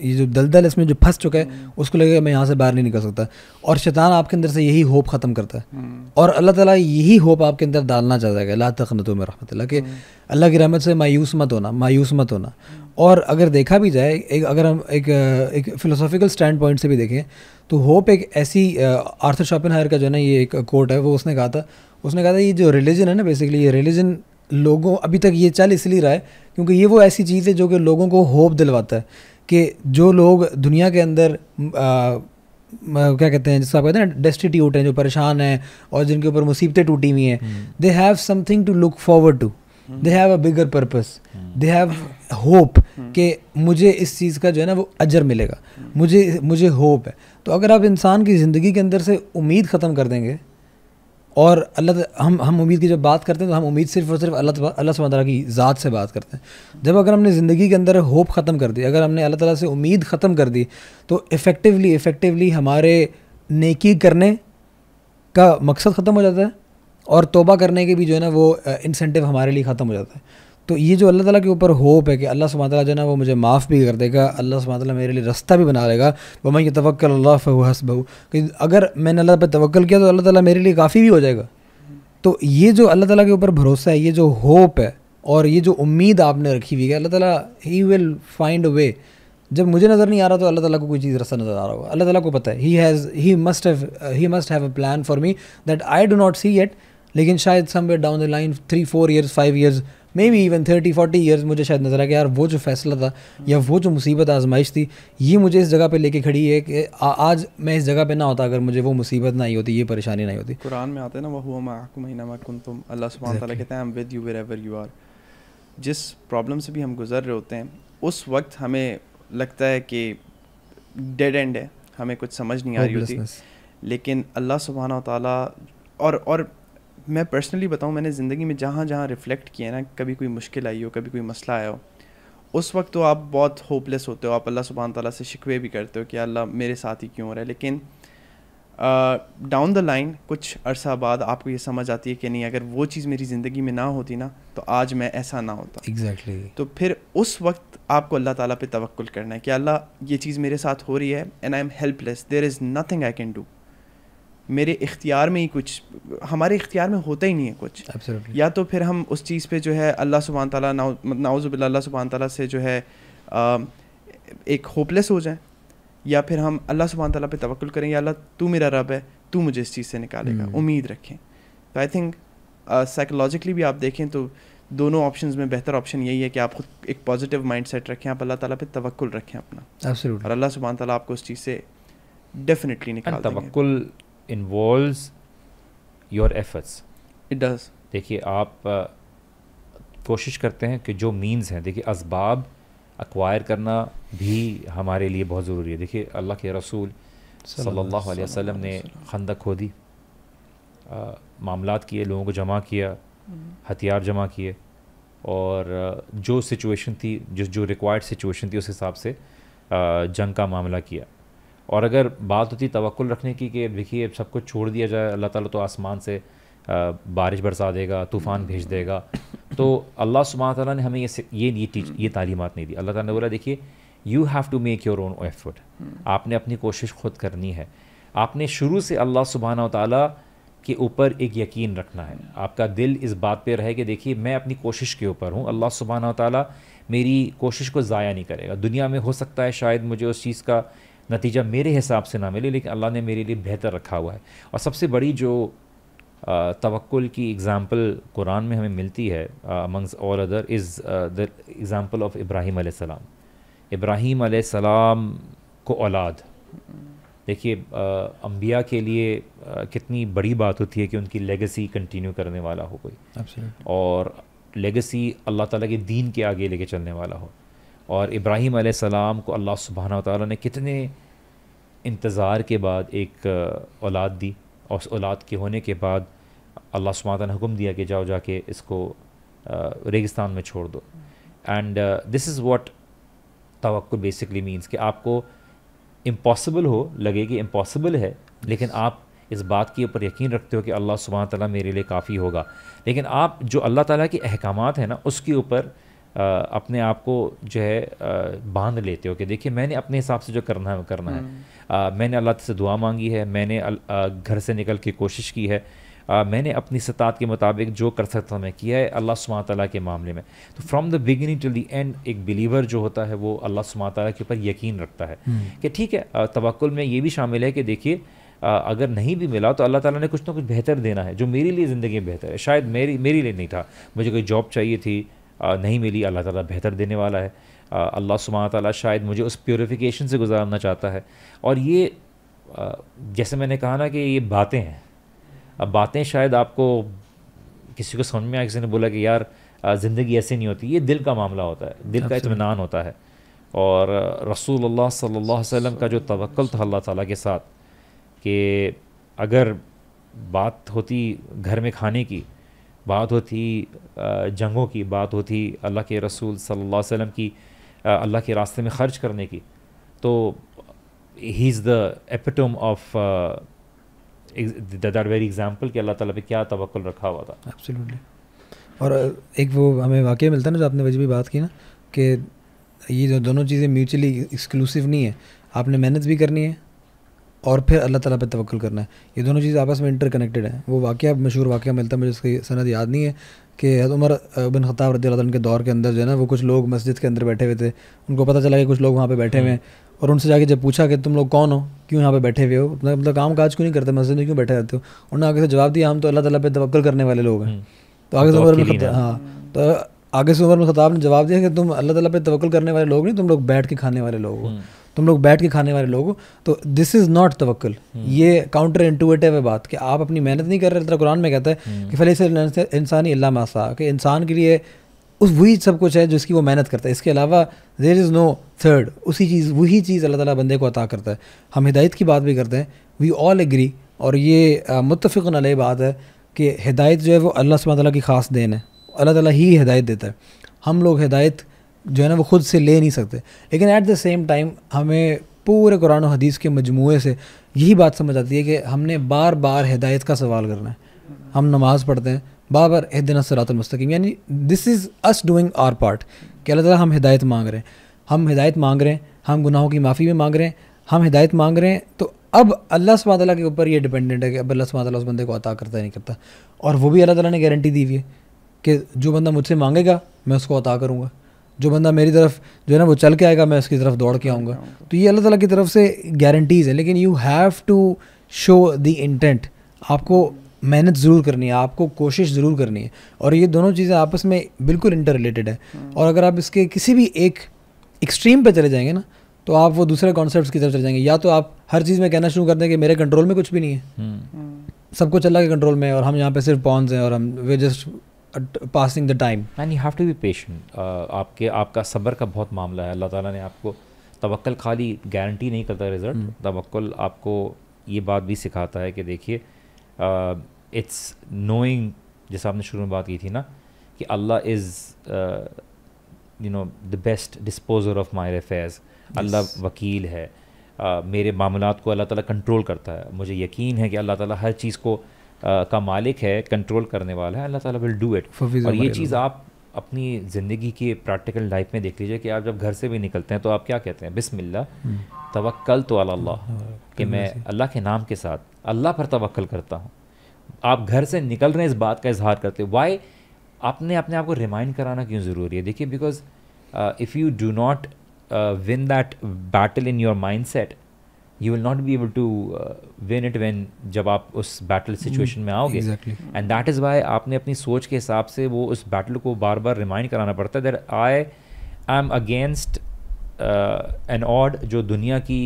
ये जो दलदल इसमें जो फंस चुका है उसको लगेगा मैं यहाँ से बाहर नहीं निकल सकता और शैतान आपके अंदर से यही होप ख़त्म करता है हम्म। और अल्लाह ताला यही होप आपके अंदर डालना चाहता है ला तखनत में रहमत के हम्म। अल्लाह की रहमत से मायूस मत होना मायूस मत होना और अगर देखा भी जाए एक अगर हम एक एक फ़िलोसॉफिकल स्टैंड पॉइंट से भी देखें तो होप एक ऐसी आर्थर हायर का जो है ना ये एक कोट है वो उसने कहा था उसने कहा था ये जो रिलीजन है ना बेसिकली ये रिलीजन लोगों अभी तक ये चल इसलिए रहा है क्योंकि ये वो ऐसी चीज़ है जो कि लोगों को होप दिलवाता है कि जो लोग दुनिया के अंदर आ, क्या कहते हैं जिसको आप कहते हैं ना डेस्टिट्यूट हैं जो परेशान हैं और जिनके ऊपर मुसीबतें टूटी हुई हैं they have something to look forward to they have a bigger purpose they have hope कि मुझे इस चीज़ का जो है ना वो अजर मिलेगा हम्म। मुझे मुझे होप है तो अगर आप इंसान की ज़िंदगी के अंदर से उम्मीद ख़त्म कर देंगे और अल्लाह हम हम उम्मीद की जब बात करते हैं तो हम उम्मीद सिर्फ और सिर्फ अल्लाह अल्लाह सुबह की ज़ात से बात करते हैं जब अगर हमने ज़िंदगी के अंदर होप ख़त्म कर दी अगर हमने अल्लाह ताला से उम्मीद ख़त्म कर दी तो इफ़ेक्टिवली इफ़ेक्टिवली हमारे नेकी करने का मकसद ख़त्म हो जाता है और तोबा करने के भी जो है ना वो इंसेंटिव हमारे लिए ख़त्म हो जाता है तो ये जो अल्लाह ताला के ऊपर होप है कि अल्लाह सुबह ताली जो ना वो मुझे माफ़ भी कर देगा अल्लाह सुबह ताली मेरे लिए रास्ता भी बना लेगा वो मैं ये तवक्ल अल्लाह फ़हु हसबहू कि अगर मैंने अल्लाह पर तवक्ल किया तो अल्लाह ताला मेरे लिए काफ़ी भी हो जाएगा तो ये जो अल्लाह ताला के ऊपर भरोसा है ये जो होप है और ये जो उम्मीद आपने रखी हुई है अल्लाह ताला ही विल फाइंड अ वे जब मुझे नज़र नहीं आ रहा तो अल्लाह ताला को कोई चीज़ रास्ता नज़र आ रहा होगा अल्लाह ताला को पता है he has he must have he must have a plan for me that I do not see it लेकिन शायद somewhere down the line three four years five years maybe even thirty forty years मुझे शायद नज़र आ गया यार वो जो फैसला था या वो जो मुसीबत आजमाइश थी ये मुझे इस जगह पे लेके खड़ी है कि आ, आज मैं इस जगह पे ना होता अगर मुझे वो मुसीबत ना आई होती ये परेशानी नहीं होती कुरान में आते हैं ना हुआ महीना तुम अल्लाह सुबह कहते हैं am with ever you are जिस प्रॉब्लम से भी हम गुजर रहे होते हैं उस वक्त हमें लगता है कि डेड एंड है हमें कुछ समझ नहीं आ रही होती लेकिन अल्लाह सुबहाना ताली और और मैं पर्सनली बताऊँ मैंने ज़िंदगी में जहाँ जहाँ रिफ़्लेक्ट किया ना कभी कोई मुश्किल आई हो कभी कोई मसला आया हो उस वक्त तो आप बहुत होपलेस होते हो आप अल्लाह सुबहान तला से शिकवे भी करते हो कि अल्लाह मेरे साथ ही क्यों हो रहा है लेकिन डाउन द लाइन कुछ अरसा बाद आपको ये समझ आती है कि नहीं अगर वो चीज़ मेरी ज़िंदगी में ना होती ना तो आज मैं ऐसा ना होता एग्जैक्टली exactly. तो फिर उस वक्त आपको अल्लाह ताला पे तवक्ल करना है कि अल्लाह ये चीज़ मेरे साथ हो रही है and I am helpless there is nothing I can do मेरे इख्तियार में ही कुछ हमारे इख्तियार में होता ही नहीं है कुछ Absolutely. या तो फिर हम उस चीज़ पे जो है अल्लाह सुबहान तला नाउ नाउज़बिल्ला सुबहान तला से जो है आ, एक होपलेस हो जाए या फिर हम अल्लाह सुबहान तला पे तवक्ल करें या अल्लाह तू मेरा रब है तू मुझे इस चीज़ से निकालेगा hmm. उम्मीद रखें तो आई थिंक साइकोलॉजिकली भी आप देखें तो दोनों ऑप्शन में बेहतर ऑप्शन यही है कि आप खुद एक पॉजिटिव माइंड सेट रखें आप अल्लाह ताला पे तवक्ल रखें अपना Absolutely. और अल्लाह सुबहान तला आपको उस चीज़ से डेफिनेटली निकाल तवक्ल involve your efforts it does देखिए आप कोशिश करते हैं कि जो मीन्स हैं देखिए इसबाब अक्वायर करना भी हमारे लिए बहुत ज़रूरी है देखिए अल्लाह के रसूल सल्लल्लाहु अलैहि वसल्लम ने खंदक खोदी मामला किए लोगों को जमा किया हम्म। हथियार जमा किए और जो सिचुएशन थी जिस जो रिक्वायर्ड सिचुएशन थी उस हिसाब से जंग का मामला किया और अगर बात तो होती तवक्ल रखने की कि देखिए सब कुछ छोड़ दिया जाए अल्लाह ताला तो आसमान से बारिश बरसा देगा तूफ़ान भेज देगा तो अल्लाह सुबह तला ने हमें ये ये ये टीच ये तालीमत नहीं दी अल्लाह ताला ने बोला देखिए you have to make your own effort आपने अपनी कोशिश खुद करनी है आपने शुरू से अल्लाह सुबहाना ताली के ऊपर एक यकीन रखना है आपका दिल इस बात पर रहे कि देखिए मैं अपनी कोशिश के ऊपर हूँ अल्लाह सुबहाना ताली मेरी कोशिश को ज़ाया नहीं करेगा दुनिया में हो सकता है शायद मुझे उस चीज़ का नतीजा मेरे हिसाब से ना मिले लेकिन अल्लाह ने मेरे लिए बेहतर रखा हुआ है और सबसे बड़ी जो तवक्ल की एग्ज़ाम्पल कुरान में हमें मिलती है amongst all other is the example of Ibrahim सलाम इब्राहिम सलाम को औलाद देखिए अम्बिया के लिए आ, कितनी बड़ी बात होती है कि उनकी लेगेसी कंटिन्यू करने वाला हो कोई और लेगेसी अल्लाह ताला के दीन के आगे लेके चलने वाला हो और इब्राहीम सलाम को अल्लाह सुबहाना ताली ने कितने इंतज़ार के बाद एक औलाद दी और उस औलाद के होने के बाद अल्लाह सुबह ने हुक्म दिया कि जाओ जाके इसको रेगिस्तान में छोड़ दो एंड दिस इज़ वाट तो बेसिकली मीन्स कि आपको इम्पॉसिबल हो लगे कि इम्पॉसिबल है लेकिन आप इस बात के ऊपर यकीन रखते हो कि अल्लाह सुबह तला मेरे लिए काफ़ी होगा लेकिन आप जो अल्लाह ताली के अहकाम हैं ना उसके ऊपर अपने आप को जो है बांध लेते हो कि देखिए मैंने अपने हिसाब से जो करना है वो करना है हम्म। मैंने अल्लाह से दुआ मांगी है मैंने घर से निकल के कोशिश की है आ, मैंने अपनी सतात के मुताबिक जो कर सकता हूँ मैं किया है अल्लाह सुमा तला के मामले में तो from the beginning to the end एक बिलीवर जो होता है वो अल्लाह सुमा तला के ऊपर यकीन रखता है हम्म। कि ठीक है तवक्ल में ये भी शामिल है कि देखिए अगर नहीं भी मिला तो अल्लाह ताला ने कुछ ना कुछ बेहतर देना है जो मेरे लिए ज़िंदगी में बेहतर है शायद मेरी मेरे लिए नहीं था मुझे कोई जॉब चाहिए थी नहीं मिली अल्लाह ताला बेहतर देने वाला है अल्लाह सुबह ताली शायद मुझे उस प्योरीफिकेशन से गुजारना चाहता है और ये जैसे मैंने कहा ना कि ये बातें हैं अब बातें शायद आपको किसी को समझ में आया किसी ने बोला कि यार ज़िंदगी ऐसी नहीं होती ये दिल का मामला होता है दिल का इतमान होता है और रसूल सल्ला वसम का जो तवक्ल था अल्लाह ताला के साथ कि अगर बात होती घर में खाने की बात होती जंगों की बात होती अल्लाह के रसूल सल्लल्लाहु अलैहि वसल्लम की अल्लाह के रास्ते में ख़र्च करने की तो he is the epitome of that very example कि अल्लाह ताला पे क्या तवक्ल रखा हुआ था एब्सोल्युटली और एक वो हमें वाक्य मिलता है ना जो आपने वजह भी बात की ना कि ये जो दोनों चीज़ें म्यूचुअली एक्सक्लूसिव नहीं है आपने मेहनत भी करनी है और फिर अल्लाह ताला पे तवक्ल करना है ये दोनों चीज़ आपस में इंटरकनेक्टेड है वो वाक़ मशहूर वाक़ मिलता है मुझे उसकी सनद याद नहीं है कि हज़रत उमर बिन ख़ताब रदी अल्लाह के दौर के अंदर जो है ना वो कुछ लोग मस्जिद के अंदर बैठे हुए थे उनको पता चला कि कुछ लोग वहाँ पे बैठे हुए हैं हम्म। और उनसे जाके जब पूछा कि तुम लोग कौन हो क्यों यहाँ पे बैठे हुए हो मतलब, मतलब काम काज क्यों नहीं करते मस्जिद में क्यों बैठे रहते हो उन्होंने आगे से जवाब दिया हम तो अल्लाह ताला पे तवक्ल करने वाले लोग हैं हम्म। तो आगे से तो उमर बिन हाँ तो आगे से उमर बिन ख़ताब ने जवाब दिया कि तुम अल्लाह ताला पे तवक्ल करने वाले लोग नहीं तुम लोग बैठ के खाने वाले लोग हो हम्म। तुम लोग बैठ के खाने वाले लोग हो तो दिस इज़ नॉट तवक्ल ये काउंटर इंटूटिव है बात कि आप अपनी मेहनत नहीं कर रहे तरह कुरान में कहता है हम्म। कि फले से इंसानी अल्लाह मासा कि इंसान के लिए उस वही सब कुछ है जिसकी वो मेहनत करता है इसके अलावा देर इज़ नो थर्ड उसी चीज़ वही चीज़ अल्लाह ताला बंदे को अता करता है हम हिदायत की बात भी करते हैं वी ऑल एग्री और ये मुतफ़न बात है कि हिदायत जो है वो अल्लाह सुबह की ख़ास देन है अल्लाह ताला ही हिदायत देता है हम लोग हिदायत जो है ना वो खुद से ले नहीं सकते लेकिन ऐट द सेम टाइम हमें पूरे कुरान हदीस के मजमुए से यही बात समझ आती है कि हमने बार बार हिदायत का सवाल करना है हम नमाज़ पढ़ते हैं बार बार दिन सरातमस्तकीम यानी this is us doing our part कि अल्लाह ताला हम हिदायत मांग रहे हैं हम हिदायत मांग रहे हैं हम गुनाहों की माफ़ी भी मांग रहे हैं हम हिदायत मांग रहे हैं तो अब अल्लाह सुबह के ऊपर ये डिपेंडेंट है कि अब अल्लाह सुबह उस बंदे को अता करता नहीं करता और वो भी अल्लाह ताली ने गारंटी दी हुई है कि जो बंदा मुझसे मांगेगा मैं उसको अता करूँगा जो बंदा मेरी तरफ जो है ना वो चल के आएगा मैं उसकी तरफ दौड़ के आऊँगा तो ये अल्लाह ताला की तरफ से गारंटीज़ है लेकिन you have to show the intent आपको मेहनत ज़रूर करनी है आपको कोशिश ज़रूर करनी है और ये दोनों चीज़ें आपस में बिल्कुल इंटर रिलेटेड है और अगर आप इसके किसी भी एक एक्सट्रीम पर चले जाएंगे ना तो आप वो दूसरे कॉन्सेप्ट की तरफ चले जाएंगे या तो आप हर चीज़ में कहना शुरू कर दें कि मेरे कंट्रोल में कुछ भी नहीं है हम्म। सब कुछ अल्लाह के कंट्रोल में और हम यहाँ पे सिर्फ पॉन्स हैं और हम we just passing the time man you have to be patient आपके आपका सब्र का बहुत मामला है अल्लाह ताला ने आपको तवक्ल खाली गारंटी नहीं करता रिज़ल्ट हम्म। तवक्ल आपको ये बात भी सिखाता है कि देखिए इट्स uh, नोइंग जैसे आपने शुरू में बात की थी ना कि Allah is you know the best disposer of my affairs अल्लाह वकील है uh, मेरे मामला को अल्लाह ताला कंट्रोल करता है मुझे यकीन है कि अल्लाह ताला हर चीज़ को uh, का मालिक है कंट्रोल करने वाला है अल्लाह ताला विल डू इट और ये चीज़ आप अपनी ज़िंदगी की प्रैक्टिकल लाइफ में देख लीजिए कि आप जब घर से भी निकलते हैं तो आप क्या कहते हैं बिसमिल्ला हम्म। तवक्ल तो अल्लाह हाँ, कि मैं अल्लाह के नाम के साथ अल्लाह पर तवक्ल करता हूँ आप घर से निकल रहे हैं इस बात का इजहार करते वाई आपने अपने आप को रिमाइंड कराना क्यों ज़रूरी है देखिए because if you do not win that battle in your mind set you will not be able to win it when जब आप उस बैटल सिचुएशन hmm. में आओगे एंड दैट इज़ वाई आपने अपनी सोच के हिसाब से वो उस बैटल को बार बार रिमाइंड कराना पड़ता है that I I am against an odd जो दुनिया की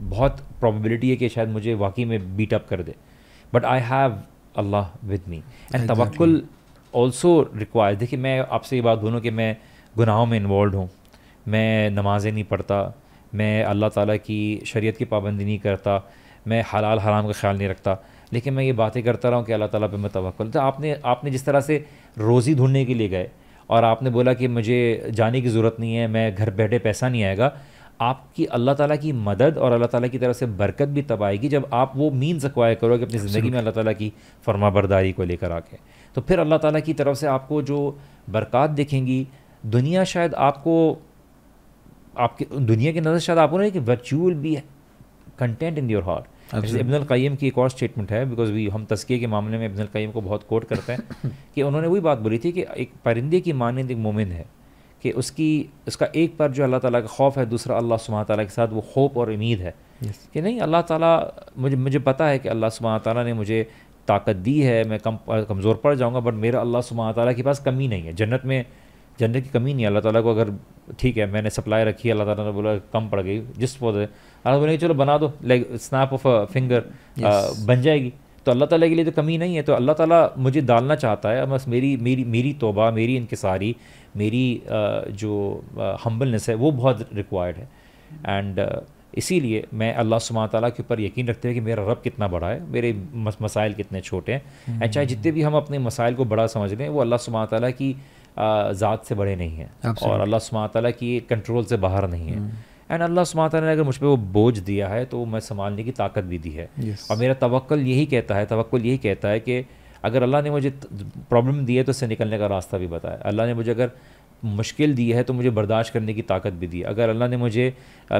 बहुत प्रॉबिलिटी है कि शायद मुझे वाकई में बीट अप कर दे but I have Allah with me and तवक्ल ऑल्सो रिक्वायर देखिए मैं आपसे ये बात बोलूँ कि मैं गुनाहों में इन्वॉल्व हूँ मैं नमाज़ें नहीं पढ़ता मैं अल्लाह ताला की शरीयत की पाबंदी नहीं करता मैं हलाल हराम का ख्याल नहीं रखता लेकिन मैं ये बातें करता रहा हूँ कि अल्लाह ताला पे मैं तवक्ल तो आपने आपने जिस तरह से रोज़ी ढूंढने के लिए गए और आपने बोला कि मुझे जाने की ज़रूरत नहीं है मैं घर बैठे पैसा नहीं आएगा आपकी अल्लाह ताला की मदद और अल्लाह ताला की तरफ से बरकत भी तब आएगी जब आप वो मीन्स अक्वायर करोगे अपनी ज़िंदगी में अल्लाह ताला की फरमा बरदारी को लेकर आके तो फिर अल्लाह ताला की तरफ से आपको जो बरक़ात दिखेंगी दुनिया शायद आपको आपके दुनिया की नज़र शायद आपको नहीं कि virtual be content in your heart इबन क़यम की एक और स्टेटमेंट है बिकॉज वी हम तस्किए के मामले में इब्न क़यम को बहुत कोट करते हैं कि उन्होंने वही बात बोली थी कि एक परिंदे की मानंद एक मोमिन है कि उसकी उसका एक पर जो अल्लाह ताला का खौफ है दूसरा अल्लाह सुबह ताला के साथ वो होप और उम्मीद है yes. कि नहीं अल्लाह ताला मुझे मुझे पता है कि अल्लाह सुबह ताला ने मुझे ताकत दी है मैं कम कमज़ोर पड़ जाऊँगा बट मेरा अल्लाह सुबह ताला के पास कमी नहीं है जन्नत में जनरेट की कमी नहीं अल्लाह ताला को अगर ठीक है मैंने सप्लाई रखी अल्लाह ताला ने बोला कम पड़ गई जिस पौधे अल्लाह बोले चलो बना दो like snap of a finger बन जाएगी तो अल्लाह ताला के लिए तो कमी नहीं है तो अल्लाह ताला मुझे डालना चाहता है बस मेरी मेरी मेरी तोबा मेरी इनकसारी मेरी जो हम्बलनेस है वो बहुत रिक्वायर्ड है एंड इसीलिए मैं अल्लाह सुबह ताली के ऊपर यकीन रखते हैं कि मेरा रब कितना बड़ा है मेरे मसाइल कितने छोटे हैं एंड चाहे जितने भी हम अपने मसाइल को बड़ा समझ लें वो अल्लाह सुबह ताली की ज़ात से बड़े नहीं हैं और अल्लाह सुबह ताली की कंट्रोल से बाहर नहीं है एंड hmm. अल्लाह सुबह ने अगर मुझ पर वो बोझ दिया है तो मैं संभालने की ताकत भी दी है yes. और मेरा तवक्ल यही कहता है तवक्ल यही कहता है कि अगर अल्लाह ने मुझे प्रॉब्लम दी है तो इससे निकलने का रास्ता भी बताया अल्लाह ने मुझे अगर मुश्किल दी है तो मुझे बर्दाश्त करने की ताकत भी दी अगर अल्लाह ने मुझे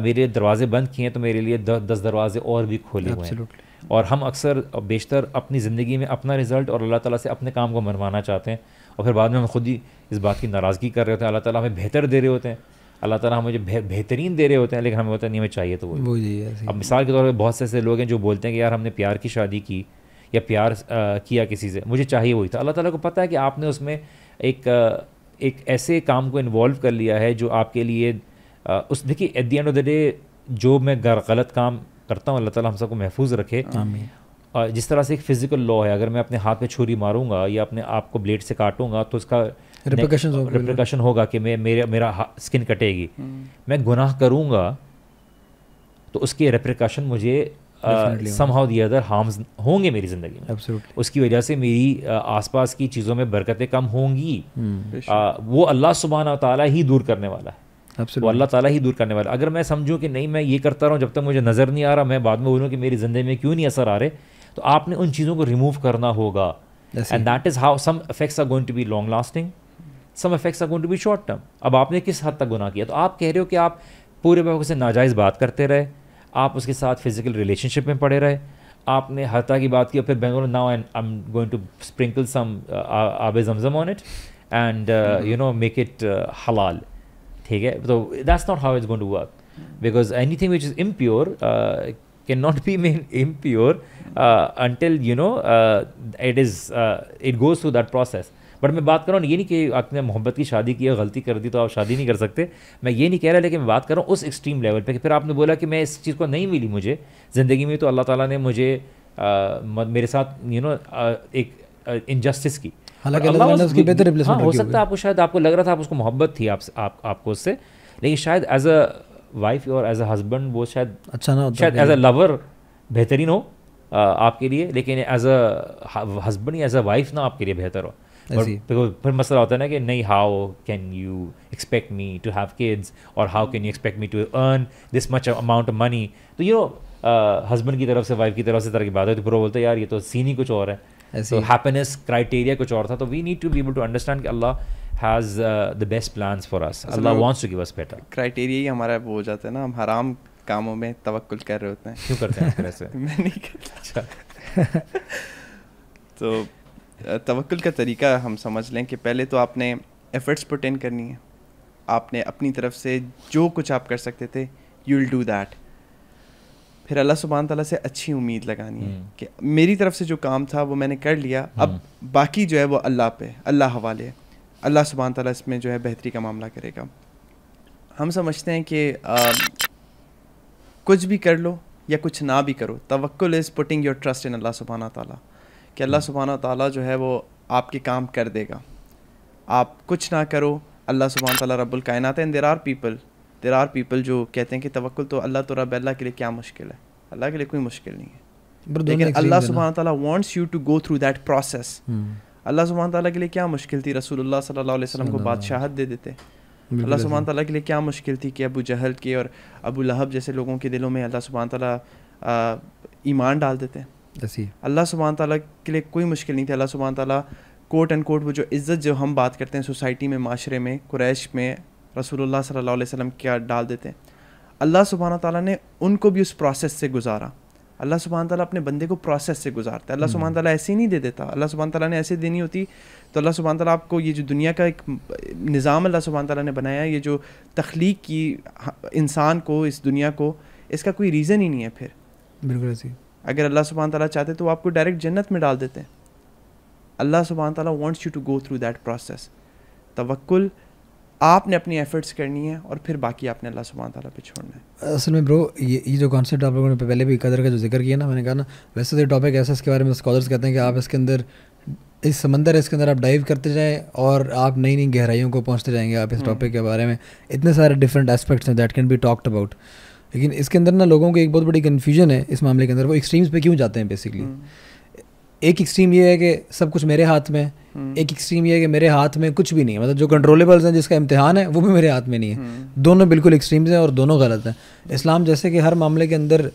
मेरे दरवाजे बंद किए हैं तो मेरे लिए दस दरवाजे और भी खोले हुए हैं और हम अक्सर बेशतर अपनी ज़िंदगी में अपना रिज़ल्ट और अल्लाह ताला से अपने काम को मनवाना चाहते हैं और फिर बाद में हम खुद ही इस बात की नाराज़गी कर रहे होते हैं अल्लाह ताला हमें बेहतर दे रहे होते हैं अल्लाह ताला हमें बेहतरीन दे रहे होते हैं लेकिन हमें होता नहीं हमें चाहिए तो वो अब मिसाल के तौर पर बहुत से ऐसे लोग हैं जो बोलते हैं कि यार हमने प्यार की शादी की या प्यार किया किसी से मुझे चाहिए वही था अल्लाह ताला को पता है कि आपने उसमें एक एक ऐसे काम को इन्वॉल्व कर लिया है जो आपके लिए उस देखिए at the end of the day जो मैं गलत काम करता हूँ अल्लाह ताला हम सबको महफूज रखे जिस तरह से एक फ़िज़िकल लॉ है अगर मैं अपने हाथ में छुरी मारूंगा या अपने आप को ब्लेड से काटूंगा तो उसका रिप्रिकॉशन uh, होगा कि मैं मेरे मेरा स्किन कटेगी हम्म। मैं गुनाह करूँगा तो उसके रिप्रिकॉशन मुझे समहाउ दी अदर हार्म्स होंगे मेरी ज़िंदगी में Absolutely. उसकी वजह से मेरी uh, आसपास की चीज़ों में बरकतें कम होंगी हम्म। hmm. Uh, आ, वो अल्लाह सुबहान तला ही दूर करने वाला है Absolutely. वो अल्लाह ताला ही दूर करने वाला अगर मैं समझूं कि नहीं मैं ये करता रहा हूँ जब तक मुझे नज़र नहीं आ रहा मैं बाद में बोलूँ कि मेरी ज़िंदगी में क्यों नहीं असर आ रहे तो आपने उन चीज़ों को रिमूव करना होगा and that is how some effects are going to be long lasting some effects are going to be short term अब आपने किस हद तक गुनाह किया तो आप कह रहे हो कि आप पूरे मौके से नाजायज़ बात करते रहे आप उसके साथ फिजिकल रिलेशनशिप में पड़े रहे आपने हत्या की बात की और फिर Bangalore now and I am going to sprinkle some आबे जमजम on it and you know make it हलाल ठीक है तो that's not how is going to work because anything which is impure can not be made impure until you know it is it goes through that process but मैं बात कर रहा हूँ ये नहीं कि आपने मोहब्बत की शादी की और गलती कर दी तो आप शादी नहीं कर सकते मैं ये नहीं कह रहा लेकिन मैं बात कर रहा हूँ उस एक्सट्रीम लेवल पर फिर आपने बोला कि मैं इस चीज़ को नहीं मिली मुझे ज़िंदगी में तो अल्लाह ताला ने मुझे आ, मेरे साथ यू नो एक इनजस्टिस की हालांकि बेहतर हाँ, हो सकता है आपको शायद आपको लग रहा था आप उसको मोहब्बत थी आप, आप आपको उससे लेकिन शायद एज अ वाइफ और एज अ हस्बैंड वो शायद अच्छा ना शायद एज अ लवर बेहतरीन हो आपके लिए लेकिन एज अ हस्बैंड या एज अ वाइफ ना आपके लिए बेहतर हो फिर मसला होता है ना कि नहीं how can you expect me to have kids और how can you expect me to earn this much amount of money तो यू नो हस्बैंड की तरफ से वाइफ की तरफ से तरह की बात होती है तो बोलते यार ये तो सीन ही कुछ और है तो हैप्पीनेस क्राइटेरिया कुछ और था तो we need to be able to understand कि Allah has the best plan for us Allah wants to give us better criteria ही हमारा वो हो जाता है ना हम हराम कामों में तवक्ल कर रहे होते हैं क्यों करते हैं इस मैं नहीं करता अच्छा। तो तवक्ल का तरीका हम समझ लें कि पहले तो आपने एफ़र्ट्स प्रोटेन करनी है आपने अपनी तरफ से जो कुछ आप कर सकते थे यू विल डू दैट फिर अल्लाह सुबहान तला से अच्छी उम्मीद लगानी है हम्म। कि मेरी तरफ से जो काम था वो मैंने कर लिया अब हम्म। बाकी जो है वो अल्लाह पे अल्लाह हवाले अल्लाह सुबहान तला इसमें जो है बेहतरी का मामला करेगा हम समझते हैं कि आ, कुछ भी कर लो या कुछ ना भी करो तवक्ल is putting your trust in Allah सुबहाना तला कि अल्लाह सुबहाना ताला जो है वो आपके काम कर देगा आप कुछ ना करो अल्लाह सुबहान तला रब्बुल कायनात and there are people there are people जो कहते हैं कि तवक्ल तो अल्लाह तो रब अल्लाह के लिए क्या मुश्किल है अल्लाह के लिए कोई मुश्किल नहीं है लेकिन अल्लाह सुबहान तला wants you to go through that process अल्लाह सुबहान तला के लिए क्या मुश्किल थी रसूल सल्ला अलैहि को बादशाहत दे देते अल्लाह सुबहान तला के लिए क्या मुश्किल थी कि अबू जहल के और अबू लहब जैसे लोगों के दिलों में अल्लाह सुबहान तला ईमान डाल देते हैं अल्लाह सुबहान तला के लिए कोई मुश्किल नहीं थी अल्लाह सुबहान तला कोट एंड कोट वो जो इज़्ज़त जो हम बात करते हैं सोसाइटी में माशरे में कुरैश में रसूलुल्लाह सल्लल्लाहु अलैहि वसल्लम क्या डाल देते हैं अल्लाह सुबहाना ताली ने उनको भी उस प्रोसेस से गुजारा अल्लाह सुबहान तला अपने बंदे को प्रोसेस से गुजारता है अल्लाह सुबहान हम्म। ताली ऐसे ही नहीं दे देता अल्लाह सुबहान तला ने ऐसे देनी होती तो अल्लाह सुबहान ताली आपको ये जो दुनिया का एक निज़ाम अल्लाह सुबहान ताली ने बनाया ये जो तख्लीक की इंसान को इस दुनिया को इसका कोई रीज़न ही नहीं है फिर बिल्कुल ऐसी अगर अल्लाह सुबहान तला चाहते तो आपको डायरेक्ट जन्नत में डाल देते अल्लाह सुबहान तला wants you to go through that process तवक्ल आपने अपनी एफर्ट्स करनी है और फिर बाकी आपने अल्लाह सुबहान तला पे छोड़ना है असल में ब्रो ये ये जो कॉन्सेप्ट आप लोगों ने पहले भी कदर का जो जिक्र किया ना मैंने कहा ना वैसे तो टॉपिक ऐसा इसके बारे में स्कॉलर्स कहते हैं कि आप इसके अंदर इस समंदर है इसके अंदर आप डाइव करते जाएँ और आप नई नई गहराइयों को पहुँचते जाएंगे आप इस टॉपिक हम्म। के बारे में इतने सारे डिफरेंट एस्पेक्ट्स हैं that can be talked about लेकिन इसके अंदर ना लोगों को एक बहुत बड़ी कन्फ्यूजन है इस मामले के अंदर वो एक्सट्रीम्स पे क्यों जाते हैं बेसिकली हम्म। एक एक्सट्रीम ये है कि सब कुछ मेरे हाथ में हम्म। एक एक्सट्रीम ये है कि मेरे हाथ में कुछ भी नहीं है मतलब जो कंट्रोलेबल्स हैं जिसका इम्तहान है वो भी मेरे हाथ में नहीं है हम्म। दोनों बिल्कुल एक्सट्रीम्स हैं और दोनों गलत हैं इस्लाम जैसे कि हर मामले के अंदर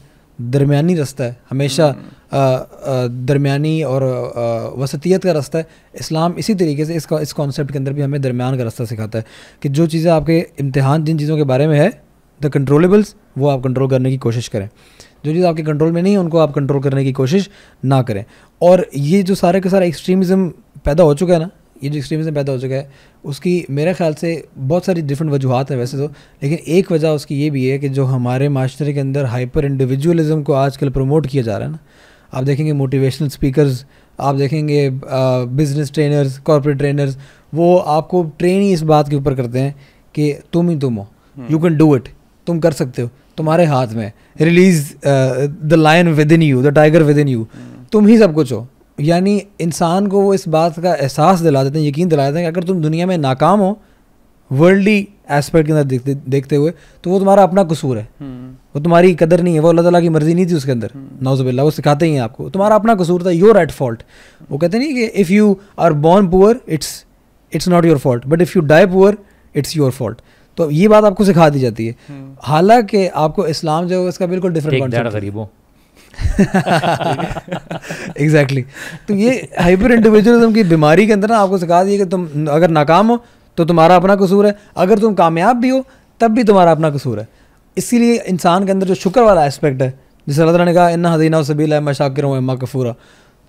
दरमिया रास्ता है हमेशा दरमिया और वसतीत का रास्ता है इस्लाम इसी तरीके से इस कॉन्सेप्ट के अंदर भी हमें दरमियान का रास्ता सिखाता है कि जो चीज़ें आपके इम्तहान जिन चीज़ों के बारे में है द कंट्रोलेबल्स वो आप कंट्रोल करने की कोशिश करें जो चीज़ आपके कंट्रोल में नहीं है उनको आप कंट्रोल करने की कोशिश ना करें और ये जो सारे का सारा एक्सट्रीमिज़म पैदा हो चुका है ना ये जो एक्सट्रीमिज़म पैदा हो चुका है उसकी मेरे ख्याल से बहुत सारी डिफरेंट वजूहत हैं वैसे तो लेकिन एक वजह उसकी ये भी है कि जो हमारे माशरे के अंदर हाइपर इंडिविजुअलिज़म को आजकल प्रमोट किया जा रहा है ना आप देखेंगे मोटिवेशनल स्पीकर्स आप देखेंगे बिजनेस ट्रेनर्स कॉरपोरेट ट्रेनर्स वो आपको ट्रेन ही इस बात के ऊपर करते हैं कि तुम ही तुम हो यू कैन डू इट तुम कर सकते हो तुम्हारे हाथ में release the lion within you the tiger within you तुम ही सब कुछ हो यानी इंसान को वो इस बात का एहसास दिला देते हैं यकीन दिला देते हैं कि अगर तुम दुनिया में नाकाम हो वर्ल्डली एस्पेक्ट के अंदर देखते देखते हुए तो वो तुम्हारा अपना कसूर है हम्म। वो तुम्हारी कदर नहीं है वो अल्लाह ताला की मर्ज़ी नहीं थी उसके अंदर हम्म। नौजबिल्ला वो सिखाते ही हैं आपको तुम्हारा अपना कसूर था योर एट फॉल्ट वो कहते नहीं कि if you are born poor it's it's not your fault but if you die poor it's your fault तो ये बात आपको सिखा दी जाती है हम्म। हालांकि आपको इस्लाम जो है इसका बिल्कुल डिफरेंट गरीबों एग्जैक्टली तो ये हाइपर इंडिविजुअलिज्म की बीमारी के अंदर ना आपको सिखा दिए कि तुम अगर नाकाम हो तो तुम्हारा अपना कसूर है अगर तुम कामयाब भी हो तब भी तुम्हारा अपना कसूर है इसीलिए इंसान के अंदर जो शुक्र वाला एस्पेक्ट है जिस अल्लाह ने कहा इन्ना हदीना सबीला है शाकिर हूँ अम्मा कफूरा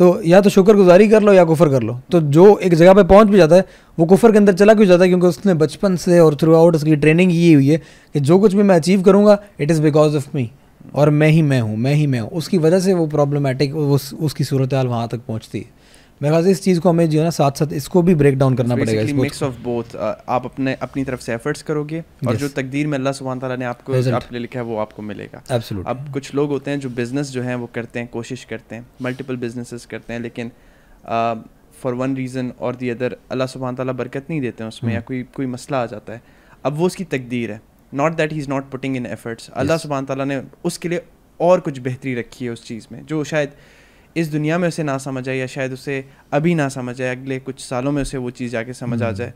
तो या तो शुक्रगुजारी कर लो या कुफर कर लो तो जो एक जगह पे पहुंच भी जाता है वो कुफर के अंदर चला क्यों जाता है क्योंकि उसने बचपन से और थ्रू आउट उसकी ट्रेनिंग ये हुई है कि जो कुछ भी मैं अचीव करूँगा it is because of me और मैं ही मैं हूँ मैं ही मैं हूँ उसकी वजह से वो प्रॉब्लमेटिक उस, उसकी सूरत हाल वहाँ तक पहुँचती है मेरे ख्याल से इस चीज़ को हमें जो है ना साथ साथ इसको भी ब्रेक डाउन करना पड़ेगा मिक्स ऑफ बोथ आप अपने अपनी तरफ से एफर्ट्स करोगे और जो तकदीर में अल्लाह सुबहान ने आपको आपके लिए लिखा है वो आपको मिलेगा Absolutely. अब कुछ लोग होते हैं जो बिज़नेस जो है वो करते हैं कोशिश करते हैं मल्टीपल बिजनेसेस करते हैं लेकिन फॉर वन रीज़न और दी अदर अल्लाह सुबहान तला बरकत नहीं देते हैं उसमें hmm. या कोई कोई मसला आ जाता है अब वो उसकी तकदीर है not that he is not putting in efforts अल्लाह सुबहान तला ने उसके लिए और कुछ बेहतरी रखी है उस चीज़ में जो शायद इस दुनिया में उसे ना समझ आए या शायद उसे अभी ना समझ आए अगले कुछ सालों में उसे वो चीज़ जाके समझ आ हम्म। जाए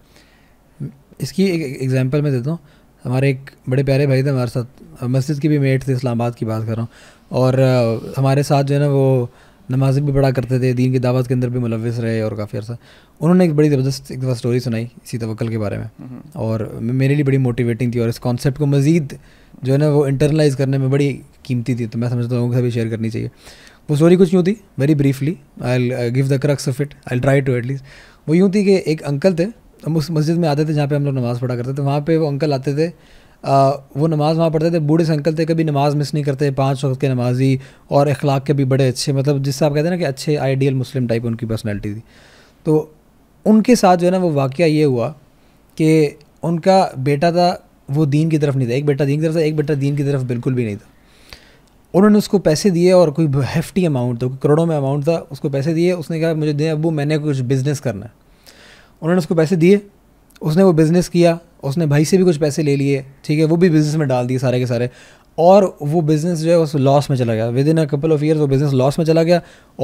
इसकी एक एग्ज़ाम्पल मैं देता हूँ हमारे एक बड़े प्यारे भाई थे हमारे साथ मस्जिद के भी मेट थे इस्लामाबाद की बात कर रहा हूँ और हमारे साथ जो है ना वो नमाज भी पढ़ा करते थे दीन की दावत के अंदर भी मुलविस रहे और काफ़ी अर्सा उन्होंने एक बड़ी ज़बरदस्त एक दफ़ा स्टोरी सुनाई इसी तवक्ल के बारे में हम्म। और मेरे लिए बड़ी मोटिवेटिंग थी और इस कॉन्सेप्ट को मज़ीद जो है ना वो इंटरनलाइज करने में बड़ी कीमती थी तो मैं समझता हूँ सभी शेयर करनी चाहिए वो स्टोरी कुछ यूँ थी very briefly I give the crux of it I try to at least वो यूँ थी कि एक अंकल थे हम उस मस्जिद में आते थे जहाँ पे हम लोग नमाज़ पढ़ा करते थे वहाँ पे वो अंकल आते थे आ, uh, वो नमाज़ वहाँ पढ़ते थे बूढ़े से अंकल थे कभी नमाज़ मिस नहीं करते पाँच वक्त के नमाजी और अखलाक के भी बड़े अच्छे मतलब जिससे आप कहते हैं ना कि अच्छे आइडियल मुस्लिम टाइप उनकी पर्सनैलिटी थी तो उनके साथ जो है ना वो वाक़ ये हुआ कि उनका बेटा था वो दीन की तरफ नहीं था एक बेटा दीन की तरफ था एक बेटा दीन की तरफ बिल्कुल भी नहीं था उन्होंने उसको पैसे दिए और कोई हेफ्टी अमाउंट था करोड़ों में अमाउंट था उसको पैसे दिए उसने कहा मुझे दें अबू मैंने कुछ बिज़नेस करना है उन्होंने उसको पैसे दिए उसने वो बिज़नेस किया उसने भाई से भी कुछ पैसे ले लिए ठीक है वो भी बिज़नेस में डाल दिए सारे के सारे और वो बिज़नेस जो है उस लॉस में चला गया within a couple of years वो बिज़नेस लॉस में चला गया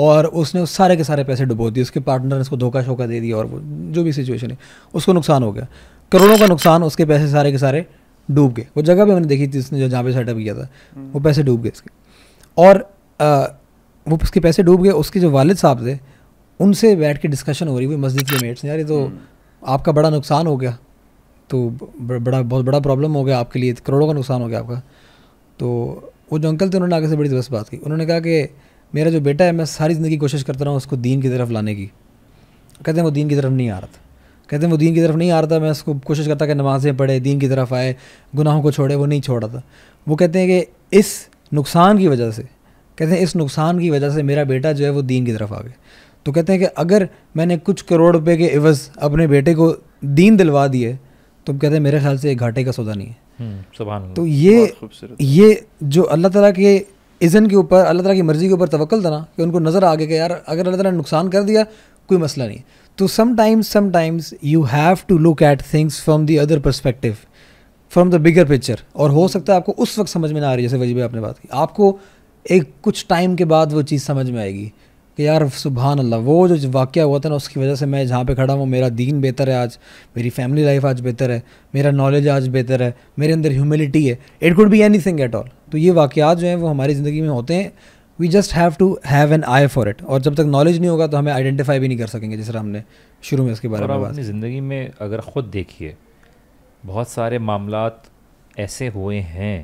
और उसने उस सारे के सारे पैसे डुबो दिए उसके पार्टनर ने उसको धोखा शोखा दे दिया और वो जो भी सिचुएशन है उसको नुकसान हो गया करोड़ों का नुकसान उसके पैसे सारे के सारे डूब गए वो जगह भी मैंने देखी थी उसने जो जहाँ पे सेटअप किया था वो हम्म। पैसे डूब गए इसके और आ, वो उसके पैसे डूब गए उसके जो वालिद साहब थे उनसे बैठ के डिस्कशन हो रही हुई मस्जिद के मेट्स यार ये तो हम्म। आपका बड़ा नुकसान हो गया तो बड़ा बहुत बड़ा प्रॉब्लम हो गया आपके लिए करोड़ों का नुकसान हो गया आपका तो वो जो अंकल थे उन्होंने आगे से बड़ी जबरदस्त बात की उन्होंने कहा कि मेरा जो बेटा है मैं सारी ज़िंदगी कोशिश करता रहा हूँ उसको दीन की तरफ लाने की कहते हैं वो दीन की तरफ नहीं आ रहा था कहते हैं वो दीन की तरफ नहीं आ रहा था मैं उसको कोशिश करता कि नमाज़ें पढ़े दीन की तरफ आए गुनाहों को छोड़े वो नहीं छोड़ रहा था वो कहते हैं कि इस नुकसान की वजह से कहते हैं इस नुकसान की वजह से मेरा बेटा जो है वो दीन की तरफ आ गया तो कहते हैं कि अगर मैंने कुछ करोड़ रुपए के इवज अपने बेटे को दीन दिलवा दिए तो कहते हैं मेरे ख्याल से घाटे का सौदा नहीं है हम्म, तो ये ये जो अल्लाह तला के इज़न के ऊपर अल्लाह तला की मर्ज़ी के ऊपर तवक्ल था ना कि उनको नज़र आ गया कि यार अगर अल्लाह तला ने नुकसान कर दिया कोई मसला नहीं तो sometimes sometimes you have to look at things from the other perspective from the bigger picture और हो सकता है आपको उस वक्त समझ में ना आ रही जैसे वजी भाई आपने बात की आपको एक कुछ टाइम के बाद वो चीज़ समझ में आएगी कि यार सुबहान अल्लाह वो जो वाक्य हुआ था ना उसकी वजह से मैं जहाँ पे खड़ा हूँ मेरा दीन बेहतर है आज मेरी फैमिली लाइफ आज बेहतर है मेरा नॉलेज आज बेहतर है मेरे अंदर ह्यूमिलिटी है it could be anything at all तो ये वाक़ात जो हैं वो हमारी ज़िंदगी में होते हैं we just have to have an eye for it और जब तक नॉलेज नहीं होगा तो हमें आइडेंटिफाई भी नहीं कर सकेंगे जिस तरह हमने शुरू में इसके बारे में बात ज़िंदगी में अगर ख़ुद देखिए बहुत सारे मामला ऐसे हुए हैं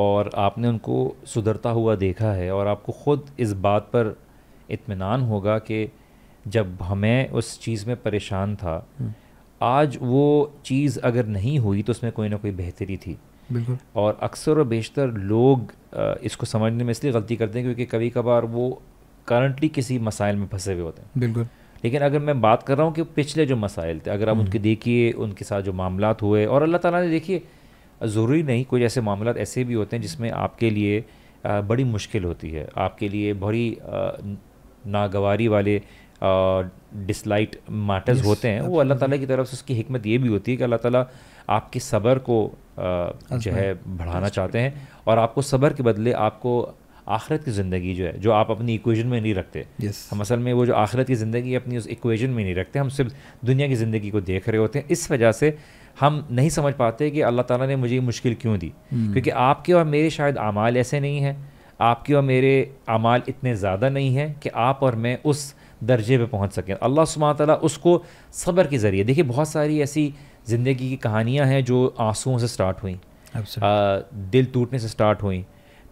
और आपने उनको सुधरता हुआ देखा है और आपको ख़ुद इस बात पर इत्मीनान होगा कि जब हमें उस चीज़ में परेशान था हम्म। आज वो चीज़ अगर नहीं हुई तो उसमें कोई ना कोई बेहतरी थी और अक्सर और बेशतर लोग इसको समझने में इसलिए गलती करते हैं क्योंकि कभी कभार वो करंटली किसी मसाइल में फंसे हुए होते हैं बिल्कुल लेकिन अगर मैं बात कर रहा हूँ कि पिछले जो मसाइल थे अगर आप हम्म। उनके देखिए उनके साथ जो मामला हुए और अल्लाह ताला ने देखिए ज़रूरी नहीं कोई ऐसे मामला ऐसे भी होते हैं जिसमें आपके लिए बड़ी मुश्किल होती है आपके लिए बड़ी नागवारी वाले डिसलाइट मैटर्स होते हैं वो अल्लाह ताला की तरफ से उसकी हमत ये भी होती है कि अल्लाह ताला आपके सबर को जो है बढ़ाना चाहते हैं और आपको सबर के बदले आपको आखिरत की ज़िंदगी जो है जो आप अपनी इक्वेशन में नहीं रखते yes. हम असल में वो जो आखिरत की ज़िंदगी अपनी उस इक्वेशन में नहीं रखते हम सिर्फ दुनिया की ज़िंदगी को देख रहे होते हैं इस वजह से हम नहीं समझ पाते कि अल्लाह ताला ने मुझे ये मुश्किल क्यों दी hmm. क्योंकि आपके और मेरे शायद अमाल ऐसे नहीं हैं आपके और मेरे अमाल इतने ज़्यादा नहीं हैं कि आप और मैं उस दर्जे पर पहुँच सकें अल्लाह सुबह तला उसको सब्र के ज़रिए देखिए बहुत सारी ऐसी ज़िंदगी की कहानियाँ हैं जो आंसुओं से स्टार्ट हुई दिल टूटने से स्टार्ट हुई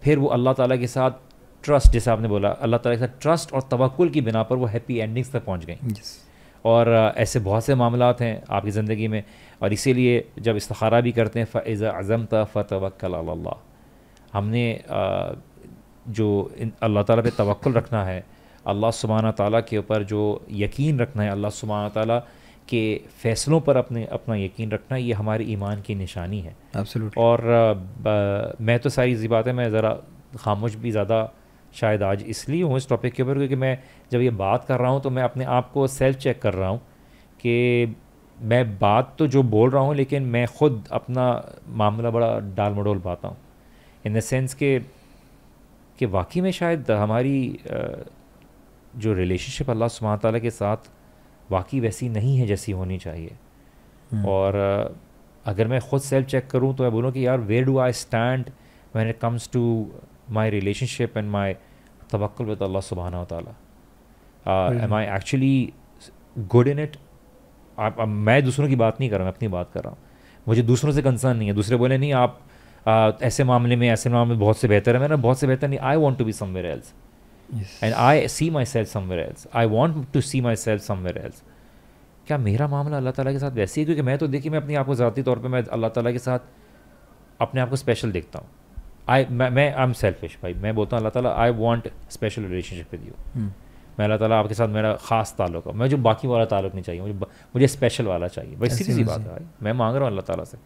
फिर वो अल्लाह ताला के साथ ट्रस्ट जैसे आपने बोला अल्लाह ताला के साथ ट्रस्ट और तवक्ल की बिना पर वो हैप्पी एंडिंग्स तक पहुँच गई yes. और ऐसे बहुत से मामला हैं आपकी ज़िंदगी में और इसीलिए जब इस्तारा भी करते हैं फ़ैज़ अज़म था अल्लाह हमने जो अल्लाह ताला पे तवक्ल रखना है अल्लाह सुबहाना ताला के ऊपर जो यकीन रखना है अल्लाह सुबहाना ताला के फैसलों पर अपने अपना यकीन रखना ये हमारे ईमान की निशानी है Absolutely. और आ, मैं तो सारी जी बात है मैं ज़रा खामोश भी ज़्यादा शायद आज इसलिए हूँ इस टॉपिक के ऊपर क्योंकि मैं जब ये बात कर रहा हूँ तो मैं अपने आप को सेल्फ चेक कर रहा हूँ कि मैं बात तो जो बोल रहा हूँ लेकिन मैं ख़ुद अपना मामला बड़ा डाल मडोल पाता हूँ इन द सेंस के कि वाकई में शायद हमारी जो रिलेशनशिप अल्लाह सुबह ताली के साथ वाकई वैसी नहीं है जैसी होनी चाहिए हम्म। और अगर मैं ख़ुद सेल्फ चेक करूँ तो मैं बोलूँ कि यार where do I stand when it comes to my relationship and my तवक्ल विद अल्लाह सुबहाना ताली am I actually good in it आप मैं दूसरों की बात नहीं कर रहा मैं अपनी बात कर रहा हूँ मुझे दूसरों से कंसर्न नहीं है दूसरे बोले नहीं आप आ, ऐसे मामले में ऐसे मामले में बहुत से बेहतर है मैंने बहुत से बेहतर नहीं I want to be somewhere else I see myself somewhere else I want to see myself somewhere else क्या मेरा मामला अल्लाह ताला के साथ वैसे ही क्योंकि मैं तो देखिए मैं अपने आप को ज़ाती तौर पर मैं अल्लाह ताला के साथ अपने आप को स्पेशल देखता हूँ आई मैं आई एम सेल्फिश भाई मैं बोलता हूँ अल्लाह ताला I want special relationship with you मैं अल्लाह ताला आपके साथ मेरा खास ताल्लुक है मैं जो बाकी वाला ताल्लुक नहीं चाहिए मुझे मुझे स्पेशल वाला चाहिए भाई सीधी सी बात है भाई मैं मांग रहा हूँ अल्लाह ताला से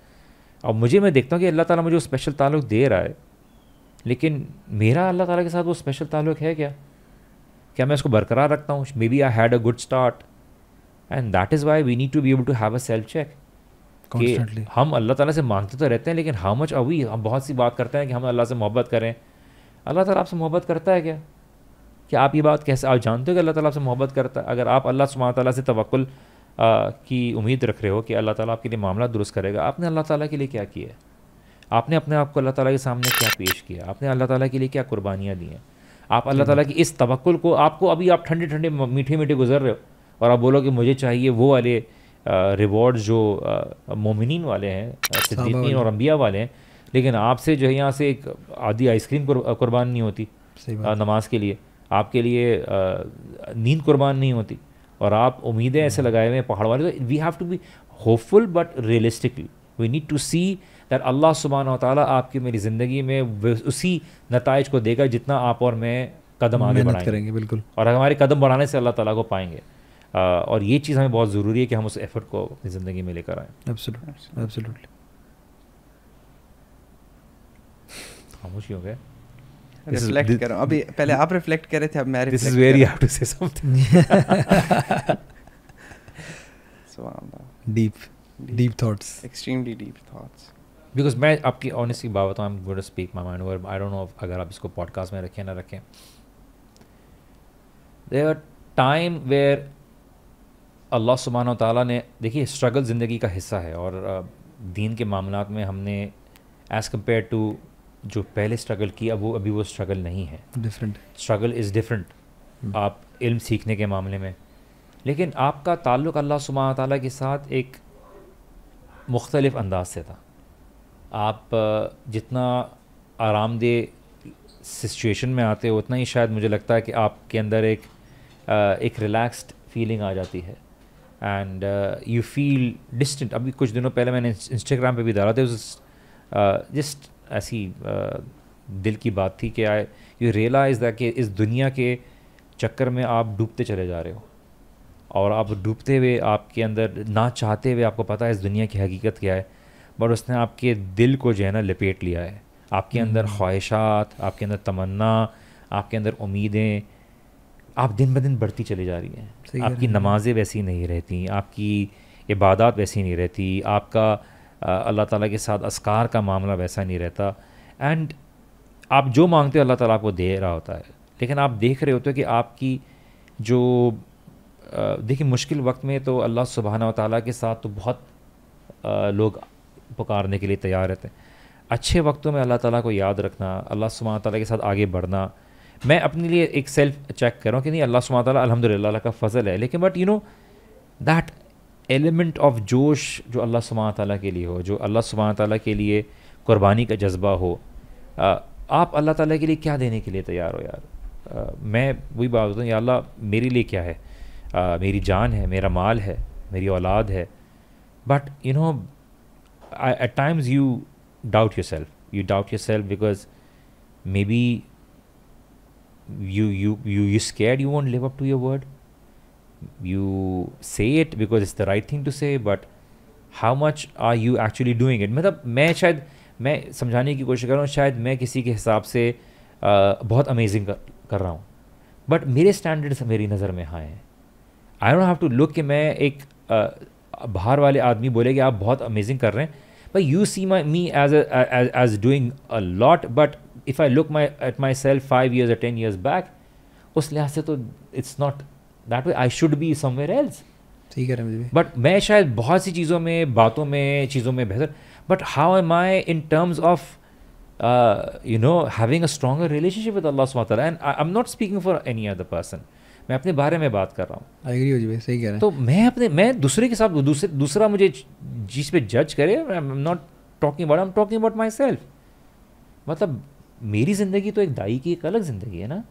और मुझे मैं देखता हूँ कि अल्लाह ताला मुझे स्पेशल ताल्लुक दे रहा है लेकिन मेरा अल्लाह ताला के साथ वो स्पेशल ताल्लुक है क्या क्या मैं उसको बरकरार रखता हूँ maybe I had a good start and that is why we need to be able to have a self check कि हम अल्लाह ताला से मांगते तो रहते हैं लेकिन हाउ मच अवी हम बहुत सी बात करते हैं कि हम अल्लाह से मोहब्बत करें अल्लाह ताला आपसे मोहब्बत करता है क्या कि आप ये बात कैसे आप जानते हो कि अल्लाह ताला आपसे मोहब्बत करता है अगर आप अल्लाह सुबह तला से तवक्ल की उम्मीद रख रहे हो कि अल्लाह ताला आपके लिए मामला दुरुस्त करेगा आपने अल्लाह ताला के लिए क्या किया है आपने अपने आप को अल्लाह ताला के सामने क्या पेश किया आपने अल्लाह ताला के लिए क्या कुर्बानियाँ दी हैं आप अल्लाह ताला की इस तवक्ल को आपको अभी आप ठंडे ठंडे मीठे मीठे गुजर रहे हो और आप बोलो कि मुझे चाहिए वो वाले रिवॉर्ड जो मोमिन वाले हैं सिद्दीकीन और अम्बिया वाले हैं लेकिन आपसे जो है यहाँ से एक आधी आइसक्रीम कुर्बान नहीं होती नमाज के लिए आपके लिए नींद कुर्बान नहीं होती और आप उम्मीदें ऐसे हम्म। लगाए हुए हैं पहाड़ वाले we have to be hopeful but realistically we need to see that Allah सुबहाना ताली आपकी मेरी ज़िंदगी में उसी नतज को देगा जितना आप और मैं कदम आगे बढ़ाएंगे करेंगे बिल्कुल और हमारे कदम बढ़ाने से अल्लाह ताला को पाएंगे आ, और ये चीज़ हमें बहुत ज़रूरी है कि हम उस एफर्ट को अपनी ज़िंदगी में लेकर आएँ एब्सोल्युटली खामोशी हो गए रिफ्लेक्ट कर रहा हूँ अभी पहले आप रिफ्लेक्ट कर रहे थे अब मैं this is very how to say something deep deep thoughts extremely deep thoughts because मैं आपकी ऑनेस्टली बात बताऊँ I am good speak my mind I don't know अगर आप इसको पॉडकास्ट में रखें ना रखें देर टाइम वेयर अल्लाह सुबहान तला ने देखिए स्ट्रगल ज़िंदगी का हिस्सा है और दीन के मामला में हमने एज़ कम्पेयर टू जो पहले स्ट्रगल किया वो अभी वो स्ट्रगल नहीं है डिफरेंट स्ट्रगल इज़ डिफरेंट आप इल्म सीखने के मामले में लेकिन आपका ताल्लुक अल्लाह सुबहान ताली के साथ एक मुख्तलिफ अंदाज से था आप जितना आरामदेह सिचुएशन में आते हो उतना ही शायद मुझे लगता है कि आपके अंदर एक एक रिलैक्स्ड फीलिंग आ जाती है एंड यू फील डिस्टेंट अभी कुछ दिनों पहले मैंने इंस्टाग्राम पे भी डाला था जस्ट ऐसी दिल की बात थी कि आई यू रियलाइज दैट कि इस दुनिया के चक्कर में आप डूबते चले जा रहे हो और आप डूबते हुए आपके अंदर ना चाहते हुए आपको पता है इस दुनिया की हकीकत क्या है बट उसने आपके दिल को जो है ना लपेट लिया है आपके हम्म। अंदर ख्वाहिशात आपके अंदर तमन्ना आपके अंदर उम्मीदें आप दिन ब दिन बढ़ती चली जा रही हैं आपकी नमाजें वैसी नहीं रहती आपकी इबादत वैसी नहीं रहती आपका अल्लाह ताला के साथ असकार का मामला वैसा नहीं रहता एंड आप जो मांगते हो अल्लाह ताला आपको दे रहा होता है लेकिन आप देख रहे होते हो कि आपकी जो देखिए मुश्किल वक्त में तो अल्लाह सुबहाना ताली के साथ तो बहुत आ, लोग पुकारने के लिए तैयार रहते हैं अच्छे वक्तों में अल्लाह ताला को याद रखना अल्लाह सुबह ताली के साथ आगे बढ़ना मैं अपने लिए एक सेल्फ चेक कर रहा हूँ कि नहीं अल्लाह सुबह ताली अलहमदिल्ला का फ़ज़ल है लेकिन but you know that element of जोश जो अल्लाह सुबह ताली के लिए हो जो अल्लाह सुबह ताली के लिए कुर्बानी का जज्बा हो आप अल्लाह ताला के लिए क्या देने के लिए तैयार हो यार मैं वही बात होता हूँ या अल्लाह मेरे लिए क्या है मेरी जान है मेरा माल है मेरी औलाद है but you know I, at times you doubt yourself you doubt yourself because maybe you you you you scared you won't live up to your word you say it because it's the right thing to say but how much are you actually doing it मतलब मैं शायद मैं समझाने की कोशिश कर रहा हूँ शायद मैं किसी के हिसाब से आ, बहुत अमेजिंग कर, कर रहा हूँ बट मेरे स्टैंडर्ड्स मेरी नज़र में हाँ हैं I don't have to look कि मैं एक बाहर वाले आदमी बोले कि आप बहुत अमेजिंग कर रहे हैं भाई you see my me as as doing a lot but if I look my at myself five years या टेन ईयर्स बैक उस लिहाज से तो it's not that way I should be somewhere else ठीक है but मैं शायद बहुत सी चीज़ों में बातों में चीज़ों में बेहतर but how am I in terms of you know having a stronger relationship with Allah सुबह and I am not speaking for any other person मैं अपने बारे में बात कर रहा हूँ सही कह रहे हैं तो मैं अपने मैं दूसरे के साथ दूसरे दूसरा मुझे जिस पे जज करे not talking about I am talking about myself मतलब मेरी ज़िंदगी तो एक दाई की एक अलग ज़िंदगी है ना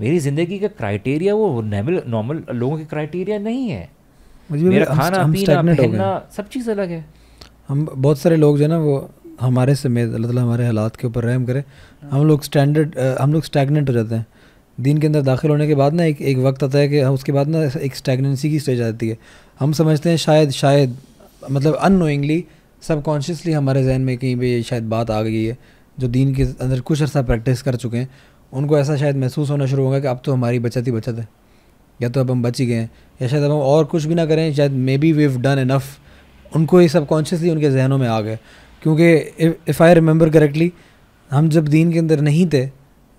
मेरी ज़िंदगी का क्राइटेरिया वो नॉर्मल नॉर्मल लोगों के क्राइटेरिया नहीं है मुझे मेरा खाना हम, पीना पहनना सब चीज़ अलग है हम बहुत सारे लोग जो है ना वो हमारे समेत अल्लाह ताला हमारे हालात के ऊपर रहम करे हम लोग स्टैंडर्ड हम लोग स्टैगनेंट हो जाते हैं दिन के अंदर दाखिल होने के बाद ना एक एक वक्त आता है कि उसके बाद ना एक स्टेगनेंसी की स्टेज आती है हम समझते हैं शायद शायद मतलब अनोइंगली सबकॉन्शियसली हमारे जहन में कहीं भी शायद बात आ गई है जो दीन के अंदर कुछ अर्सा प्रैक्टिस कर चुके हैं उनको ऐसा शायद महसूस होना शुरू होगा कि अब तो हमारी बचत ही बचत है या तो अब हम बच ही गए हैं या शायद अब हम और कुछ भी ना करें शायद maybe we done enough उनको ये सबकॉन्शियसली उनके जहनों में आ गए क्योंकि इफ़ आई रिमेंबर करेक्टली हम जब दीन के अंदर नहीं थे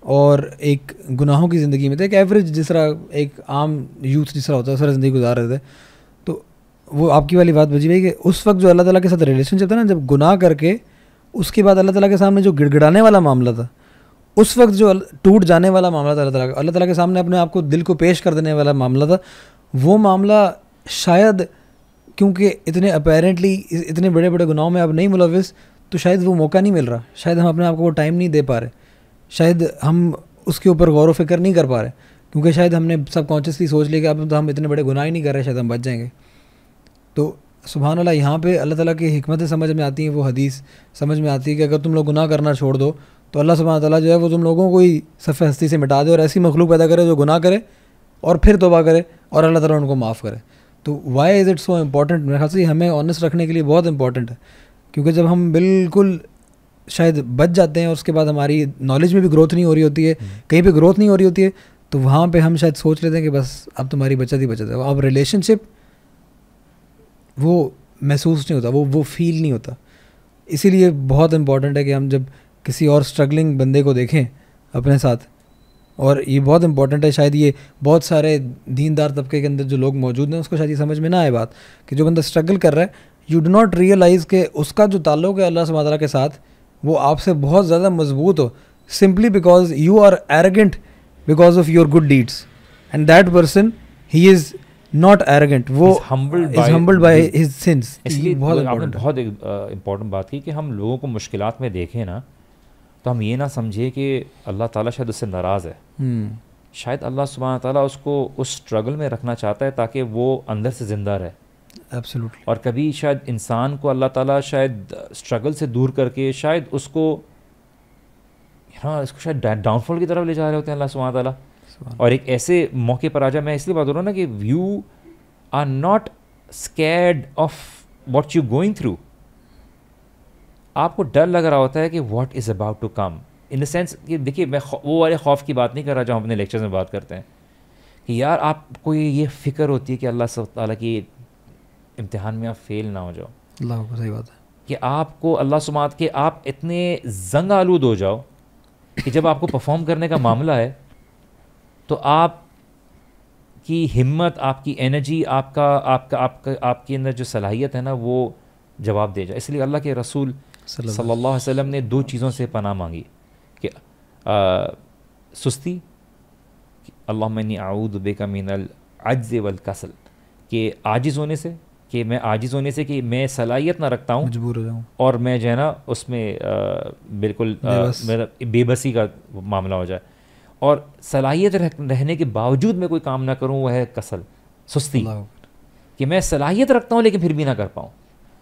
और एक गुनाहों की ज़िंदगी में थे एक एवरेज जिस तरह एक आम यूथ जिस तरह होता है उस ज़िंदगी गुजार रहे थे तो वो आपकी वाली बात बची भाई कि उस वक्त जो अल्लाह ताला के साथ रिलेशनशिप था ना जब गुनाह करके उसके बाद अल्लाह ताला के सामने जो गिड़गिड़ाने वाला मामला था उस वक्त जो टूट जाने वाला मामला था अल्लाह तला अल्लाह ताला के सामने अपने आप को दिल को पेश कर देने वाला मामला था वो मामला शायद क्योंकि इतने अपेरेंटली इतने बड़े बड़े गुनाहों में आप नहीं मुलविस तो शायद वो मौका नहीं मिल रहा शायद हम अपने आप को वो टाइम नहीं दे पा रहे शायद हम उसके ऊपर गौर व फिक्र नहीं कर पा रहे क्योंकि शायद हमने सब कॉन्शियसली सोच लिया कि अब तो हम इतने बड़े गुनाह ही नहीं कर रहे शायद हम बच जाएंगे तो सुबहान अल्लाह यहाँ पे अल्लाह ताला की हमतें समझ में आती हैं वो हदीस समझ में आती है कि अगर तुम लोग गुनाह करना छोड़ दो तो अल्लाह सुबहान ताला जो है वो तुम लोगों को ही सफ़े हस्ती से मिटा दे और ऐसी मखलूक पैदा करे जो गुनाह करे और फिर तोबा करे और अल्लाह ताला उनको माफ़ करे तो why is it so important मेरे ख्याल से हमें ऑनेस्ट रखने के लिए बहुत इंपॉर्टेंट है क्योंकि जब हम बिल्कुल शायद बच जाते हैं और उसके बाद हमारी नॉलेज में भी ग्रोथ नहीं हो रही होती है हम्म। कहीं पर ग्रोथ नहीं हो रही होती है तो वहाँ पर हम शायद सोच लेते हैं कि बस अब तुम्हारी बचत ही बचत है अब रिलेशनशिप वो महसूस नहीं होता वो वो फील नहीं होता इसीलिए बहुत इम्पॉर्टेंट है कि हम जब किसी और स्ट्रगलिंग बंदे को देखें अपने साथ और ये बहुत इंपॉर्टेंट है शायद ये बहुत सारे दीनदार तबके के अंदर जो लोग मौजूद हैं उसको शायद ये समझ में ना आए बात कि जो बंदा स्ट्रगल कर रहा है यू डू नॉट रियलाइज़ के उसका जो ताल्लुक है अल्लाह सुबह के साथ वो आपसे बहुत ज़्यादा मजबूत हो simply because you are arrogant because of your good deeds and that person he is not arrogant वो हम्बल्ड बाई हिज सिंस इसलिए बहुत मतलब आपने बहुत बात की कि हम लोगों को मुश्किल में देखें ना तो हम ये ना समझे कि अल्लाह ताला शायद उससे नाराज़ है hmm. शायद अल्लाह सुबह ताला उसको उस स्ट्रगल में रखना चाहता है ताकि वो अंदर से ज़िंदा रहे Absolutely. और कभी शायद इंसान को अल्लाह ताला शायद स्ट्रगल से दूर करके शायद उसको हाँ इसको शायद डाउनफॉल की तरफ ले जा रहे होते हैं अल्लाह सुबह ताला और एक ऐसे मौके पर आ जाए मैं इसलिए बात हो रहा हूँ ना कि you are not scared of what you going through आपको डर लग रहा होता है कि what is about to come in the sense कि देखिए मैं वो वाले खौफ की बात नहीं कर रहा जो हम अपने लेक्चर्स में बात करते हैं कि यार आपको ये, ये फ़िक्र होती है कि अल्लाह सब की इम्तहान में आप फेल ना हो जाओ अल्लाह सही बात है कि आपको अल्लाह सुमात के आप इतने जंग आलूद हो जाओ कि जब आपको परफॉर्म करने का मामला है तो आप की हिम्मत आपकी एनर्जी आपका आपका आपका आपके अंदर जो सलाहियत है ना वो जवाब दे जाए इसलिए अल्लाह के रसूल सल्लल्लाहु अलैहि वसल्लम ने दो चीज़ों से पनाह मांगी कि सुस्ती अल्लाह मनी आऊद बेका मिनल अज्ज वल कसल के आजिज़ होने से कि मैं आजिज़ होने से कि मैं सलाहियत ना रखता हूँ मजबूर हो जाऊँ और मैं जो है ना उसमें बिल्कुल मेरा बेबसी का मामला हो जाए और सलाहियत रह, रहने के बावजूद मैं कोई काम ना करूँ वह है कसल सुस्ती कि मैं सलाहियत रखता हूँ लेकिन फिर भी ना कर पाऊँ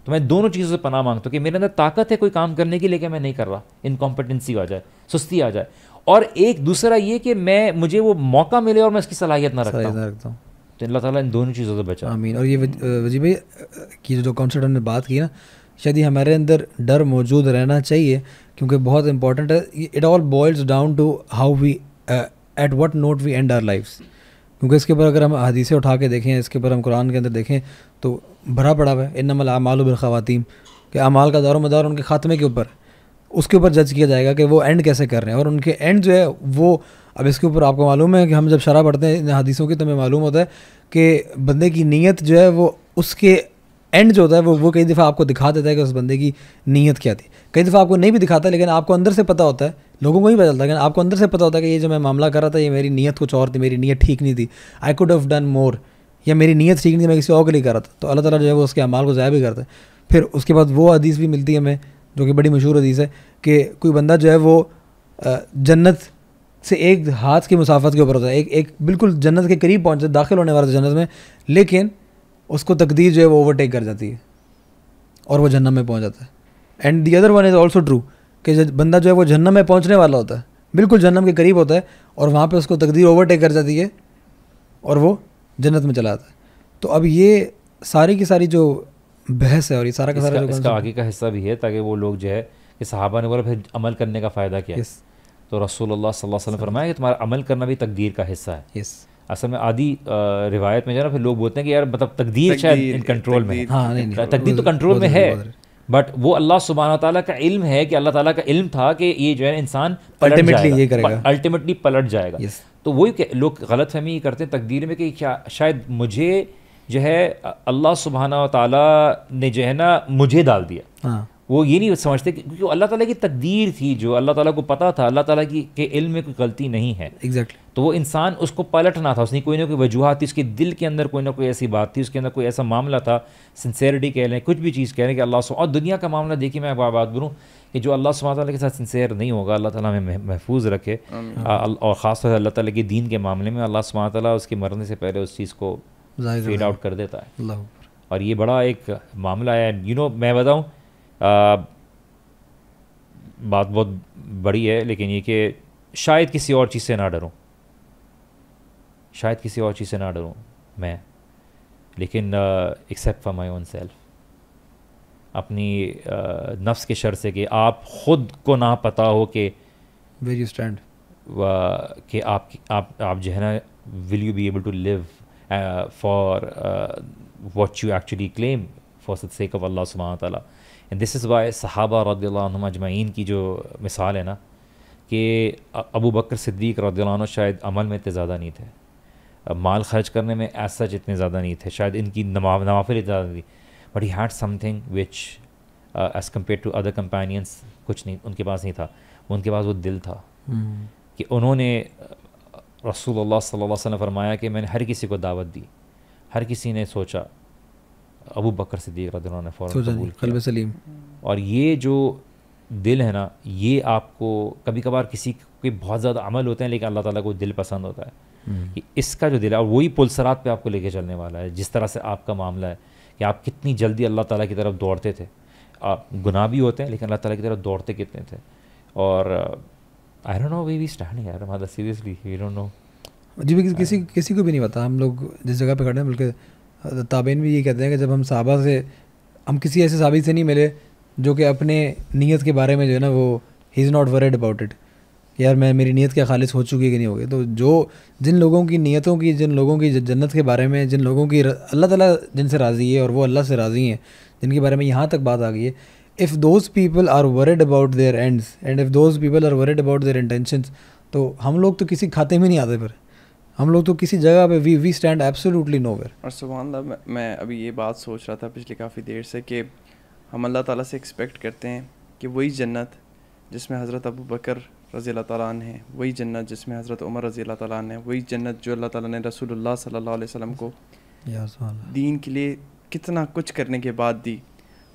तो मैं दोनों चीज़ों से पनाह मांगता हूँ कि मेरे अंदर ताकत है कोई काम करने की लेकिन मैं नहीं कर रहा इनकॉम्पिटेंसी आ जाए सुस्ती आ जाए और एक दूसरा ये कि मैं मुझे वो मौका मिले और मैं उसकी सलाहियत ना रखता हूँ तो अल्लाह ताला इन दोनों चीज़ों से बचा आमीन और ये वजी भाई की जो कॉन्सेप्ट हमने बात की ना शायद ये हमारे अंदर डर मौजूद रहना चाहिए क्योंकि बहुत इंपॉर्टेंट है it all boils down to how we at what note we end our life क्योंकि इसके ऊपर अगर हम हदीसें उठा के देखें इसके ऊपर हम कुरान के अंदर देखें तो भरा पड़ा हुआ है इन नमल अमाल बिलखवातीम के अमाल का दारो मदार उनके खात्मे के ऊपर उसके ऊपर जज किया जाएगा कि वो एंड कैसे कर रहे हैं और उनके एंड जो है वो अब इसके ऊपर आपको मालूम है कि हम जब शराब पढ़ते हैं हदीसों की तो हमें मालूम होता है कि बंदे की नीयत जो है वो उसके एंड जो होता है वो वो कई दफ़ा आपको दिखा देता है कि उस बंदे की नीयत क्या थी कई दफ़ा आपको नहीं भी दिखाता लेकिन आपको अंदर से पता होता है लोगों को ही पता चलता है आपको अंदर से पता होता है कि ये जो मैं मामला कर रहा था ये मेरी नीयत कुछ और थी मेरी नीयत ठीक नहीं थी I could have done more या मेरी नीयत ठीक नहीं थी मैं किसी और के लिए कर रहा था तो अल्लाह ताला जो है वो उसके अमाल को ज़ाया भी करता है फिर उसके बाद वो हदीस भी मिलती है हमें जो कि बड़ी मशहूर हदीस है कि कोई बंदा जो है वो जन्नत से एक हाथ की मुसाफत के ऊपर होता है एक एक बिल्कुल जन्नत के करीब पहुँच दाखिल होने वाला जन्नत में लेकिन उसको तकदीर जो है वो ओवरटेक कर जाती है और वो जन्नत में पहुँच जाता है and the other one is also true कि बंदा जो है वो जन्नत में पहुँचने वाला होता है बिल्कुल जन्नत के करीब होता है और वहाँ पर उसको तकदीर ओवरटेक कर जाती है और वो जन्नत में चला जाता है तो अब ये सारी की सारी जो बहस है और ये सारा का सारा इसका, जो इसका आगे का हिस्सा भी है ताकि वो लोग जो है कि साहबा ने बोला फिर अमल करने का फ़ायदा किया तो रसूलुल्लाह सल्लल्लाहु अलैहि वसल्लम फरमाया कि तुम्हारा अमल करना भी तकदीर का हिस्सा है यस असल में आदि रिवायत में जो ना फिर लोग बोलते हैं कि यार मतलब तकदीर शायद इन कंट्रोल में हाँ, तकदीर तो कंट्रोल में है बट वो अल्लाह सुबहान ताला का इल्म है कि अल्लाह ताला का इल्म था कि ये जो है इंसान अल्टीमेटली ये करेगा अल्टीमेटली पलट जाएगा तो वही लोग गलत फहमी ये करते हैं तकदीर में कि क्या शायद मुझे जो है अल्लाह सुबहाना ताला ने जो है ना मुझे डाल दिया हाँ। वो ये नहीं समझते क्योंकि अल्लाह ताला की तकदीर थी जो अल्लाह ताला को पता था अल्लाह ताला की के इल्म में कोई गलती नहीं है एग्जैक्टली exactly. तो वो इंसान उसको पलटना था उसने कोई ना कोई वजूहत थी उसके दिल के अंदर कोई ना कोई ऐसी बात थी उसके अंदर कोई ऐसा मामला था सिंसेरिटी कह लें कुछ भी चीज़ कह लें कि अल्लाह और दुनिया का मामला देखिए मैं बात बोलूँ कि जो अल्लाह सुबह के साथ सिंसेर नहीं होगा अल्लाह ताला हमें महफूज रखे और से अल्लाह ताला के दीन के मामले में अल्लाह सुबह ताली उसके मरने से पहले उस चीज़ को फेड आउट कर देता है और ये बड़ा एक मामला है यू नो मैं बताऊँ बात बहुत बड़ी है लेकिन ये कि शायद किसी और चीज़ से ना डरूँ शायद किसी और चीज़ से ना डरूँ मैं लेकिन except for my own self अपनी uh, नफ्स के शर से कि आप ख़ुद को ना पता हो कि वेर यू स्टैंड कि आप आप आप जो है ना will you be able to live for what you actually claim for sake of Allah सुबह तला एंड दिस इज़ वाई सहाबा रद्दीम की जो मिसाल है ना कि अबू बकर सिद्दीक रद्दीन शायद अमल में इतने ज़्यादा नहीं थे माल खर्च करने में एज सच इतने ज़्यादा नहीं थे शायद इनकी नवा इतनी ज़्यादा थी but he had something which as compared to other companions कुछ नहीं उनके पास नहीं था उनके पास वो दिल था हम्म। कि उन्होंने रसूल सल्ला फरमाया कि मैंने हर किसी को दावत दी हर किसी ने सोचा अबू बकर सिद्दीक रद उन्होंने फ़ौर सलीम और ये जो दिल है ना ये आपको कभी कभार किसी के बहुत ज़्यादा अमल होते हैं लेकिन अल्लाह ताला को दिल पसंद होता है हम्म। कि इसका जो दिल है और वही पुलसरात पे आपको लेके चलने वाला है जिस तरह से आपका मामला है कि आप कितनी जल्दी अल्लाह ताला की तरफ दौड़ते थे आप गुनाह भी होते हैं लेकिन अल्लाह ताला की तरफ दौड़ते कितने थे और I don't know we we stand यार मतलब सीरियसली वी डोंट नो जी भी किसी किसी को भी नहीं पता हम लोग जिस जगह पे खड़े हैं बल्कि ताबेन भी ये कहते हैं कि जब हम साहबा से हम किसी ऐसे साबित से नहीं मिले जो कि अपने नीयत के बारे में जो है ना वो he is not worried about it यार मैं मेरी नीयत क्या खालिश हो चुकी है कि नहीं होगी तो जो जिन लोगों की नीयतों की जिन लोगों की जन्नत के बारे में जिन लोगों की अल्लाह ताला जिनसे राज़ी है और वो अल्लाह से राज़ी हैं जिनके बारे में यहाँ तक बात आ गई है if those people are worried about their ends and if those people are worried about their intentions तो हम लोग तो किसी खाते में नहीं आते फिर हम लोग तो किसी जगह पे we we stand absolutely nowhere और सुभान अल्लाह मैं अभी ये बात सोच रहा था पिछले काफ़ी देर से कि हम अल्लाह ताला से एक्सपेक्ट करते हैं कि वही जन्नत जिसमें हज़रत अबू बकर रज़ी अल्लाह ताली है वही जन्नत जिसमें हज़रत उमर रज़ी अल्लाह ताली है वही जन्नत जो अल्लाह ताली ने रसूलुल्लाह सल्लल्लाहु अलैहि वसल्लम को दीन के लिए कितना कुछ करने के बाद दी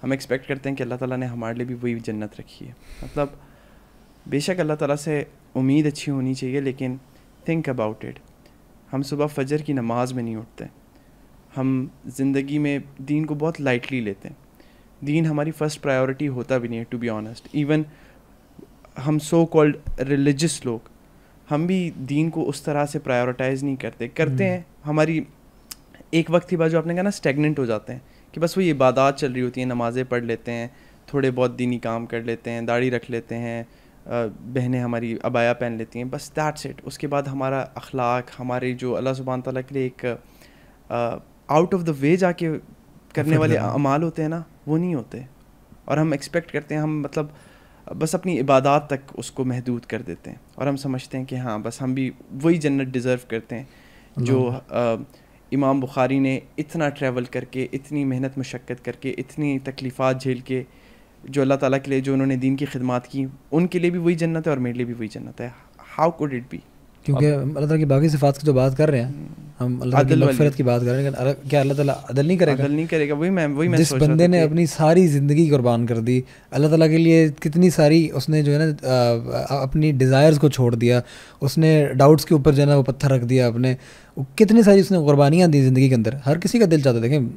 हम एक्सपेक्ट करते हैं कि अल्लाह ताला ने हमारे लिए भी वही जन्नत रखी है मतलब बेशक अल्लाह ताला से उम्मीद अच्छी होनी चाहिए लेकिन थिंक अबाउट इट हम सुबह फजर की नमाज में नहीं उठते हम ज़िंदगी में दीन को बहुत लाइटली लेते हैं दीन हमारी फ़र्स्ट प्रायोरिटी होता भी नहीं है टू बी ऑनेस्ट इवन हम सो कॉल्ड रिलीजस लोग हम भी दीन को उस तरह से प्रायोरिटाइज़ नहीं करते करते हम्म। हैं हमारी एक वक्त की बाद जो आपने कहा ना स्टेगनेंट हो जाते हैं कि बस वही इबादत चल रही होती है नमाज़ें पढ़ लेते हैं थोड़े बहुत दीनी काम कर लेते हैं दाढ़ी रख लेते हैं बहनें हमारी अबाया पहन लेती हैं बस दैट्स इट उसके बाद हमारा अखलाक हमारे जो अल्लाह सुबहान तला के लिए एक आउट ऑफ द वे जाके करने वाले अमाल होते हैं ना वो नहीं होते और हम एक्सपेक्ट करते हैं हम मतलब बस अपनी इबादत तक उसको महदूद कर देते हैं और हम समझते हैं कि हाँ बस हम भी वही जन्नत डिज़र्व करते हैं जो आ, इमाम बुखारी ने इतना ट्रैवल करके इतनी मेहनत मशक्क़त करके इतनी तकलीफ़ात झेल के जो अल्लाह ताला के लिए जो उन्होंने दीन की खिदमत की उनके लिए भी वही जन्नत है और मेरे लिए भी वही जन्नत है हाउ कुड इट बी क्योंकि अल्लाह ताला की बाकी सिफात की जो बात कर रहे हैं हम्म। हम अल्लाह की की बात कर रहे हैं क्या अल्लाह ताला अदल नहीं करेगा अदल नहीं करेगा वही मैं वही मैं जिस बंदे ने अपनी सारी ज़िंदगी कुर्बान कर दी अल्लाह ताला के लिए कितनी सारी उसने जो है ना अपनी डिज़ायर्स को छोड़ दिया उसने डाउट्स के ऊपर जो है ना वो पत्थर रख दिया अपने कितनी सारी उसने कुर्बानियाँ दी ज़िंदगी के अंदर हर किसी का दिल चाहता देखें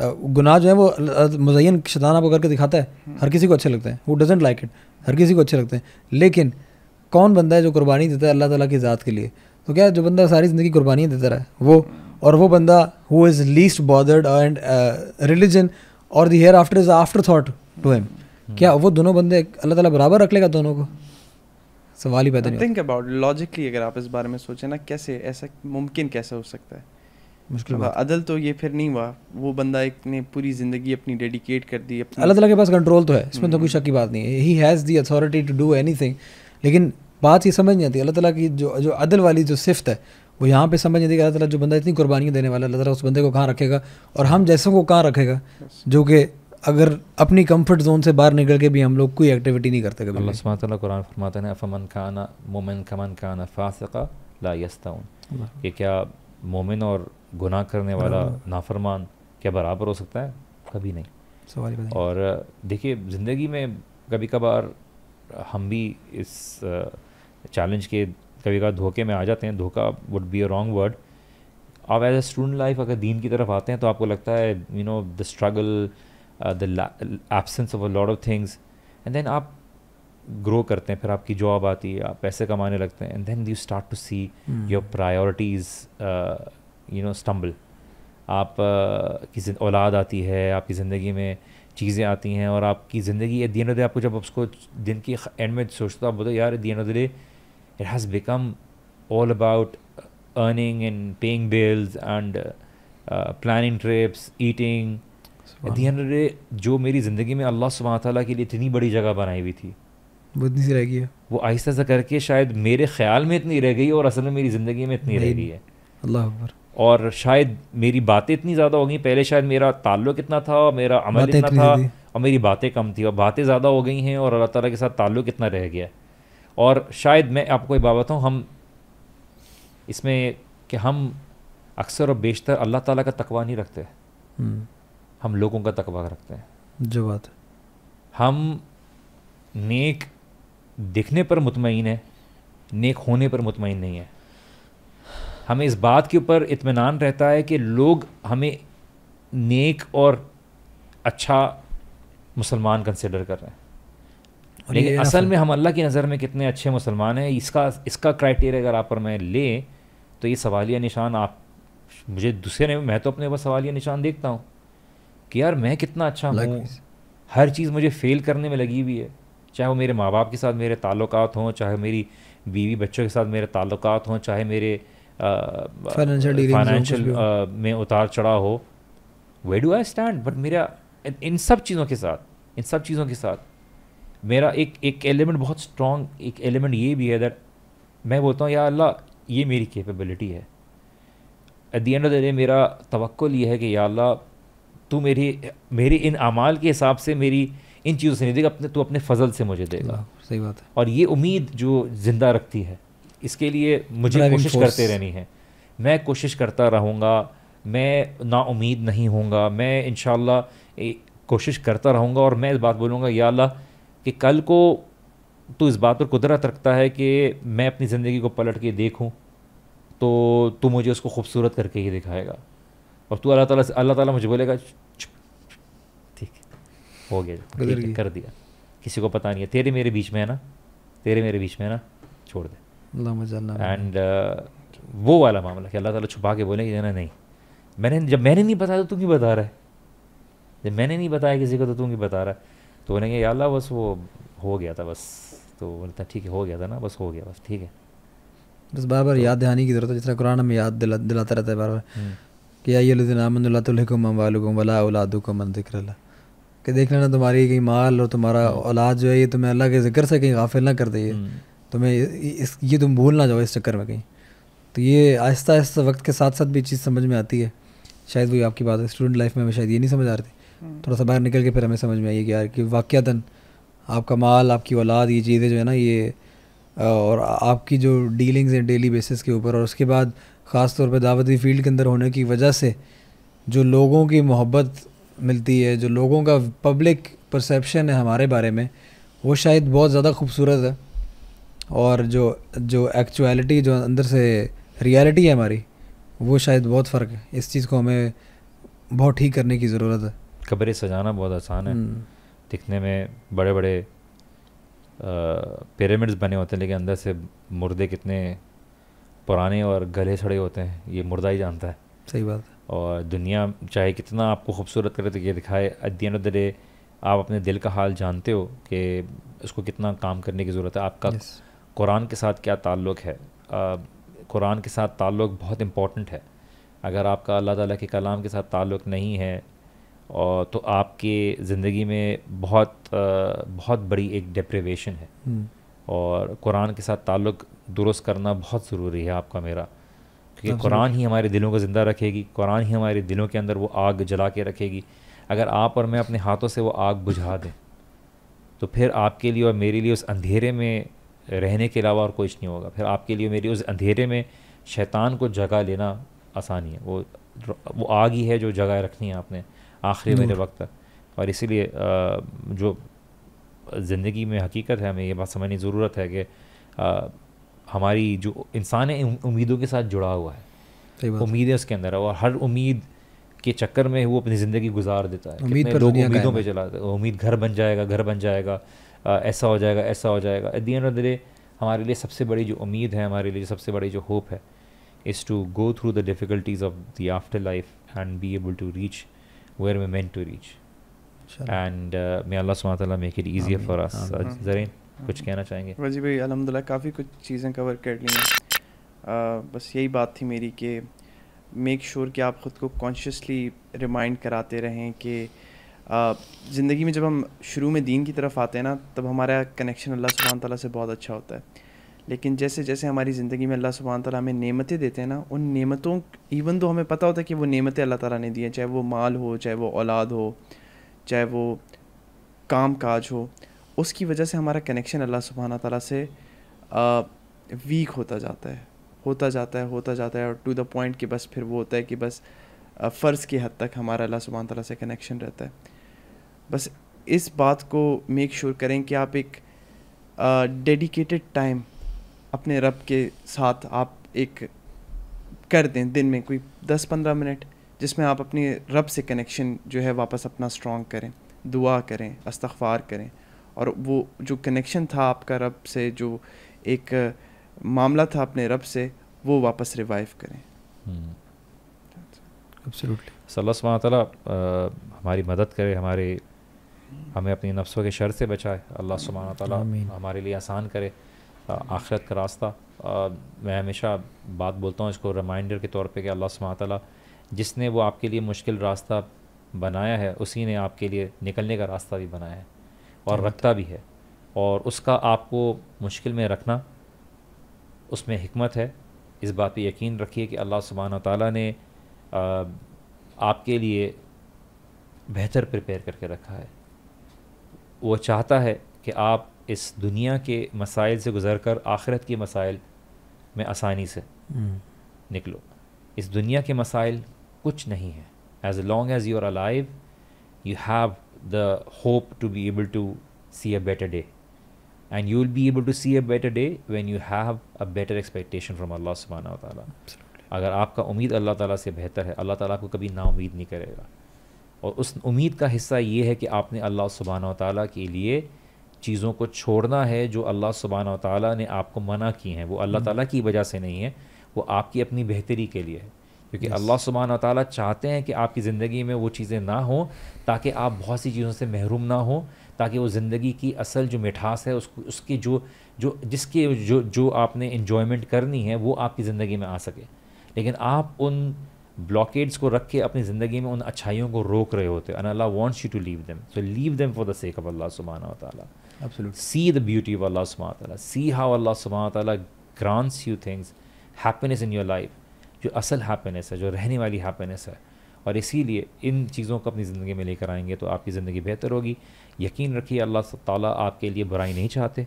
गुनाह जो है वो मुजैन शैतान आपको करके दिखाता है हम्म। हर किसी को अच्छे लगते हैं वो डजेंट लाइक इट हर किसी को अच्छे लगते हैं लेकिन कौन बंदा है जो कुर्बानी देता है अल्लाह ताला की ज़ात के लिए तो क्या जो बंदा सारी ज़िंदगी कुर्बानियाँ देता रहा है वो और वो बंदा who is least bothered and religion और the hereafter is afterthought to him क्या वो दोनों बंदे अल्लाह ताला बराबर रख लेगा दोनों को सवाल ही पैदा थिंक अबाउट लॉजिकली अगर आप इस बारे में सोचें ना कैसे ऐसा मुमकिन कैसे हो सकता है मुश्किल अदल तो ये फिर नहीं हुआ वो बंदा एक ने पूरी ज़िंदगी अपनी डेडिकेट कर दी अल्लाह ताला के पास कंट्रोल तो है इसमें तो हम्म। कोई शक की बात नहीं है he has the authority to do any लेकिन बात ये समझ नहीं आती अल्लाह ताला की जो जो अदल वाली जो सिफ्त है वो यहाँ पे समझ नहीं आती अल्लाह ताला जो बंदा इतनी कुर्बानियाँ देने वाला अल्लाह ताला उस बंदे को कहाँ रखेगा और हम जैसों को कहाँ रखेगा जो कि अगर अपनी कंफर्ट जोन से बाहर निकल के भी हम लोग कोई एक्टिविटी नहीं करते कभी अल्लाह सुबह कुरान फरमाते हैं अफमन खाना मोमिन खमन खाना फासका ला यस्ताउन कि क्या मोमिन और गुनाह करने वाला हाँ। नाफरमान क्या बराबर हो सकता है कभी नहीं सवाल और देखिए ज़िंदगी में कभी कभार हम भी इस चैलेंज के कभी कभार धोखे में आ जाते हैं धोखा would be a wrong word आप एज ए स्टूडेंट लाइफ अगर दीन की तरफ आते हैं तो आपको लगता है you know the struggle the absence of a lot of things and then आप ग्रो करते हैं फिर आपकी जॉब आती है आप पैसे कमाने लगते हैं and then you start to see your priorities you know stumble आप की औलाद आती है आपकी ज़िंदगी में चीज़ें आती हैं और आपकी ज़िंदगी एट दी आपको जब उसको दिन की एंड में सोचते हो आप बोलते यार at the it has become all about earning and paying bills and planning trips eating at the जो मेरी ज़िंदगी में अल्लाह सुबह तला के लिए इतनी बड़ी जगह बनाई हुई थी वो इतनी सी रह गई है वो आहिस्ता आहिस्ता करके शायद मेरे ख्याल में इतनी रह गई और असल में मेरी ज़िंदगी में इतनी रह गई है अल्लाह और शायद मेरी बातें इतनी ज़्यादा हो गई पहले शायद मेरा ताल्लुक इतना था मेरा अमल इतना था और मेरी बातें कम थी और बातें ज़्यादा हो गई हैं और अल्लाह ताला के साथ ताल्लुक इतना रह गया और शायद मैं आपको ये बात हूँ हम इसमें कि हम अक्सर और बेशतर अल्लाह ताला का तकवा नहीं रखते हम्म। हम लोगों का तकवा रखते हैं जो बात है हम नेक दिखने पर मुतमिन है नेक होने पर मुतमिन नहीं है हमें इस बात के ऊपर इतमान रहता है कि लोग हमें नेक और अच्छा मुसलमान कंसिडर कर रहे हैं लेकिन असल में हम अल्लाह की नज़र में कितने अच्छे मुसलमान हैं इसका इसका क्राइटेरिया अगर आप पर मैं लें तो ये सवालिया निशान आप मुझे दूसरे ने मैं तो अपने ऊपर सवालिया निशान देखता हूँ कि यार मैं कितना अच्छा हूँ हर चीज़ मुझे फ़ेल करने में लगी हुई है चाहे वो मेरे माँ बाप के साथ मेरे ताल्लुक हों चाहे मेरी बीवी बच्चों के साथ मेरे ताल्लुक हों चाहे मेरे फाइनेंशियल में उतार चढ़ा हो where do I stand but मेरा इन सब चीज़ों के साथ इन सब चीज़ों के साथ मेरा एक एक एलिमेंट बहुत स्ट्रॉन्ग एक एलिमेंट ये भी है दैट मैं बोलता हूँ या अल्लाह ये मेरी कैपेबिलिटी है at the end of the day मेरा तवक्ल ये है कि या अल्लाह तू मेरी मेरी इन अमाल के हिसाब से मेरी इन चीज़ों से नहीं देगा अपने तू अपने फजल से मुझे देगा सही बात है और ये उम्मीद जो ज़िंदा रखती है इसके लिए मुझे कोशिश करते रहनी है मैं कोशिश करता रहूँगा मैं ना उम्मीद नहीं होऊंगा मैं इन कोशिश करता रहूँगा और मैं इस बात बोलूँगा या अल्लाह कि कल को तो इस बात पर कुदरत रखता है कि मैं अपनी ज़िंदगी को पलट के देखूँ तो तू मुझे उसको खूबसूरत करके ही दिखाएगा और तू अल्लाह ताला से अल्लाह ताला मुझे बोलेगा ठीक हो गया कर दिया किसी को पता नहीं है तेरे मेरे बीच में है ना तेरे मेरे बीच में है ना छोड़ दे एंड uh, वो वाला मामला कि अल्लाह ताला छुपा के बोले कि जाना नहीं मैंने जब मैंने नहीं बताया तो तू क्यों बता रहा है जब मैंने नहीं बताया किसी को तो तू क्यों बता रहा है तो उन्हें या अल्लाह बस वो हो गया था बस तो बोलता ठीक है हो गया था ना बस हो गया बस ठीक है बस बार बार तो याद दहानी की ज़रूरत है जितना कुरान में याद दिला दिलाता रहता है बार बार हम्म। कि यादिनामकुम वाला औलादू को मन रहा कि देख लेना तुम्हारी कहीं माल और तुम्हारा औलाद जो है ये तुम्हें अल्लाह के जिक्र से कहीं गाफिल ना कर दिए तो मैं इस ये तुम भूल ना जाओ इस चक्कर में कहीं तो ये आहिस्ता आहिस्ता वक्त के साथ साथ भी चीज़ समझ में आती है शायद वही आपकी बात है स्टूडेंट लाइफ में हमें शायद ये नहीं समझ आ रही हम्म। थोड़ा सा बाहर निकल के फिर हमें समझ में आई कि यार कि वाक़ता आपका माल आपकी औलाद ये चीज़ें जो है ना ये और आपकी जो डीलिंग्स हैं डेली बेसिस के ऊपर और उसके बाद ख़ास तौर पर दावती फील्ड के अंदर होने की वजह से जो लोगों की मोहब्बत मिलती है जो लोगों का पब्लिक परसेप्शन है हमारे बारे में वो शायद बहुत ज़्यादा खूबसूरत है और जो जो एक्चुअलिटी जो अंदर से रियलिटी है हमारी वो शायद बहुत फ़र्क है इस चीज़ को हमें बहुत ठीक करने की ज़रूरत है कब्रें सजाना बहुत आसान है हम्म। दिखने में बड़े बड़े पिरामिड्स बने होते हैं लेकिन अंदर से मुर्दे कितने पुराने और गले सड़े होते हैं ये मुर्दा ही जानता है सही बात है और दुनिया चाहे कितना आपको खूबसूरत करे तो ये दिखाए अध्ययन द डे आप अपने दिल का हाल जानते हो कि उसको कितना काम करने की ज़रूरत है आपका yes. कुरान के साथ क्या ताल्लुक़ है कुरान के साथ ताल्लुक़ बहुत इम्पॉर्टेंट है अगर आपका अल्लाह ताला के कलाम के साथ ताल्लुक़ नहीं है और तो आपके ज़िंदगी में बहुत बहुत बड़ी एक डिप्रेवेशन है हम्म। और कुरान के साथ ताल्लुक़ दुरुस्त करना बहुत ज़रूरी है आपका मेरा क्योंकि कुरान ही हमारे दिलों को ज़िंदा रखेगी कुरान ही हमारे दिलों के अंदर वो आग जला के रखेगी अगर आप और मैं अपने हाथों से वो आग बुझा दें तो फिर आपके लिए और मेरे लिए उस अंधेरे में रहने के अलावा और कुछ नहीं होगा फिर आपके लिए मेरी उस अंधेरे में शैतान को जगह लेना आसानी है वो वो आग ही है जो जगह रखनी है आपने आखिरी मेरे वक्त तक और इसीलिए जो ज़िंदगी में हकीकत है हमें ये बात समझने ज़रूरत है कि हमारी जो इंसान है उम्मीदों के साथ जुड़ा हुआ है उम्मीदें उसके अंदर है और हर उम्मीद के चक्कर में वो अपनी ज़िंदगी गुजार देता है उम्मीद पर लोग उम्मीदों पर चला उम्मीद घर बन जाएगा घर बन जाएगा ऐसा हो जाएगा ऐसा हो जाएगा at the end of the day हमारे लिए सबसे बड़ी जो उम्मीद है हमारे लिए सबसे बड़ी जो होप है is to go through the difficulties of the afterlife and be able to reach where we mean to reach and may Allah सुबह make it easier for us जरेन कुछ कहना चाहेंगे वजी भाई अलहमदिल्ला काफ़ी कुछ चीज़ें कवर कर ली हैं बस यही बात थी मेरी कि मेक श्योर कि आप ख़ुद को कॉन्शियसली रिमाइंड कराते रहें कि ज़िंदगी में जब हम शुरू में दीन की तरफ आते हैं ना तब हमारा कनेक्शन अल्लाह सुबहान ताली से बहुत अच्छा होता है लेकिन जैसे जैसे हमारी ज़िंदगी में अल्लाह सुबहान ताली हमें नेमतें देते हैं ना उन नेमतों इवन तो हमें पता होता है कि वो नेमतें अल्लाह ताला ने दी हैं चाहे वो माल हो चाहे वो औलाद हो चाहे वो काम काज हो उसकी वजह से हमारा कनेक्शन अल्लाह सुबहान ताली से आ, वीक होता जाता है होता जाता है होता जाता है और टू द पॉइंट कि बस फिर वो होता है कि बस फ़र्ज़ की हद तक हमारा अल्लाह सुबहान तला से कनेक्शन रहता है बस इस बात को मेक श्योर sure करें कि आप एक डेडिकेटेड टाइम अपने रब के साथ आप एक कर दें दिन में कोई दस पंद्रह मिनट जिसमें आप अपने रब से कनेक्शन जो है वापस अपना स्ट्रॉन्ग करें दुआ करें अस्तफार करें और वो जो कनेक्शन था आपका रब से जो एक मामला था अपने रब से वो वापस रिवाइव करें सल्ला हम्म। हमारी मदद करे हमारे हमें अपनी नफ्सों के शर से बचाए अल्लाह सुबहाना ताला हमारे लिए आसान करे आखिरत का रास्ता आ, मैं हमेशा बात बोलता हूँ इसको रिमाइंडर के तौर पर कि अल्लाह सुबह ताला जिसने वो आपके लिए मुश्किल रास्ता बनाया है उसी ने आपके लिए निकलने का रास्ता भी बनाया है और हाँ। रखता भी है और उसका आपको मुश्किल में रखना उसमें हमत है इस बात पर यकीन रखिए कि अल्लाह सुबहाना ताली ने आपके लिए बेहतर प्रिपेयर करके रखा है वो चाहता है कि आप इस दुनिया के मसाइल से गुजर कर आखिरत के मसाइल में आसानी से hmm. निकलो इस दुनिया के मसाइल कुछ नहीं है as long as you are alive you have the hope to be able to see a better day and you will be able to see a better day when you have a better expectation from Allah सुबहाना तला अगर आपका उम्मीद अल्लाह ताली से बेहतर है अल्लाह ताली को कभी ना उम्मीद नहीं करेगा और उस उम्मीद का हिस्सा ये है कि आपने अल्लाह सुबहाना ताली के लिए चीज़ों को छोड़ना है जो अल्लाह सुबहाना ताली ने आपको मना की हैं वो अल्लाह हम्म। ताली की वजह से नहीं है वो आपकी अपनी बेहतरी के लिए है क्योंकि अल्लाह सुबहाना ताली चाहते हैं कि आपकी ज़िंदगी में वो चीज़ें ना हों ताकि आप बहुत सी चीज़ों से महरूम ना हों ताकि वो ज़िंदगी की असल जो मिठास है उसको उसकी जो जो जिसके जो जो आपने इन्जॉयमेंट करनी है वो आपकी ज़िंदगी में आ सके लेकिन आप उन ब्लॉकेड्स को रख के अपनी ज़िंदगी में उन अच्छाइयों को रोक रहे होते हैं Allah wants you to leave them so leave them for the sake of Allah सुबहाना ताला see the beauty of Allah सुबह तला सी हाउ अल्लाह सुबह ताला grants you things happiness in your life जो असल हैप्पीनेस है जो रहने वाली हैप्पीनेस है और इसीलिए इन चीज़ों को अपनी ज़िंदगी में लेकर आएंगे तो आपकी ज़िंदगी बेहतर होगी यकीन रखिए अल्लाह ताला आपके लिए बुराई नहीं चाहते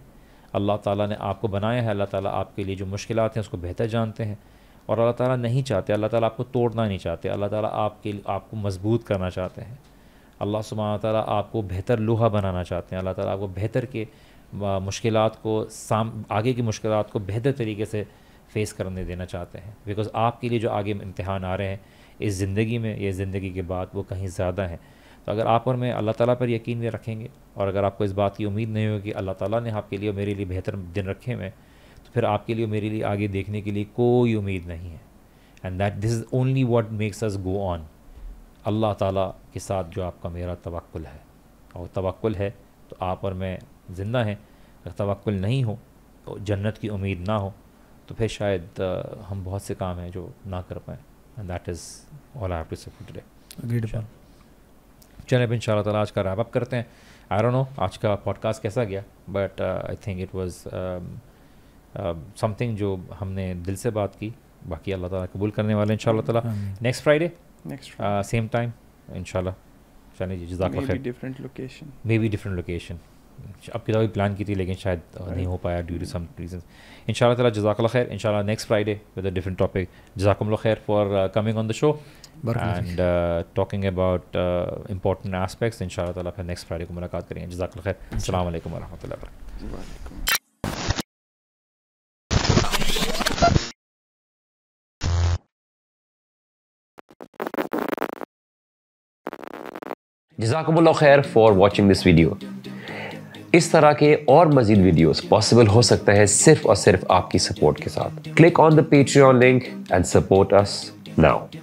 अल्लाह ताला ने आपको बनाया है अल्लाह ताला आपके लिए जो मुश्किल हैं उसको बेहतर जानते हैं और अल्लाह ताला नहीं चाहते अल्लाह ताला आपको तोड़ना नहीं चाहते अल्लाह ताला आपके आपको मजबूत करना चाहते हैं अल्लाह सुबह ताली आपको बेहतर लोहा बनाना चाहते हैं अल्लाह ताली आपको बेहतर के मुश्किल को साम आगे की मुश्किल को बेहतर तरीके से फेस करने देना चाहते हैं बिकॉज़ आपके लिए जो आगे इम्तहान आ रहे हैं इस ज़िंदगी में या ज़िंदगी के बाद वो कहीं ज़्यादा हैं तो अगर आप और मैं अल्लाह ताला पर यकीन भी रखेंगे और अगर आपको इस बात की उम्मीद नहीं होगी अल्लाह ताला ने आपके लिए मेरे लिए बेहतर दिन रखे हुए हैं फिर आपके लिए मेरे लिए आगे देखने के लिए कोई उम्मीद नहीं है and that this is only what makes us go on Allah ताला के साथ जो आपका मेरा तवक्ल है और तवक्ल है तो आप और मैं ज़िंदा हैं अगर तवक्ल नहीं हो तो जन्नत की उम्मीद ना हो तो फिर शायद हम बहुत से काम हैं जो ना कर पाएँ and that is all I have to say चलें अब इन ताला आज का रैप अप करते हैं आई डोंट नो आज का पॉडकास्ट कैसा गया but I think it was something um, जो हमने दिल से बात की बाकी अल्लाह ताला कबूल करने वाले इन शाह नेक्स्ट फ्राइडे सेम टाइम इन शानी जी जजाक different location maybe different location अब किताब प्लान की थी लेकिन शायद right. Uh, नहीं हो पाया ड्यू टू सम रीजन इन शाह तला जजाकल खैर इन शाला next Friday with different topic जजाकम खैर for coming on the show and talking about important aspects इन शाह तला फिर नेक्स्ट फ्राइडे को मुलाकात करेंगे जजाकल खैर अल्लाम वरह जजाकबुल्ला खैर फॉर वॉचिंग दिस वीडियो इस तरह के और मजीद वीडियोस पॉसिबल हो सकता है सिर्फ और सिर्फ आपकी सपोर्ट के साथ click on the Patreon link and support us now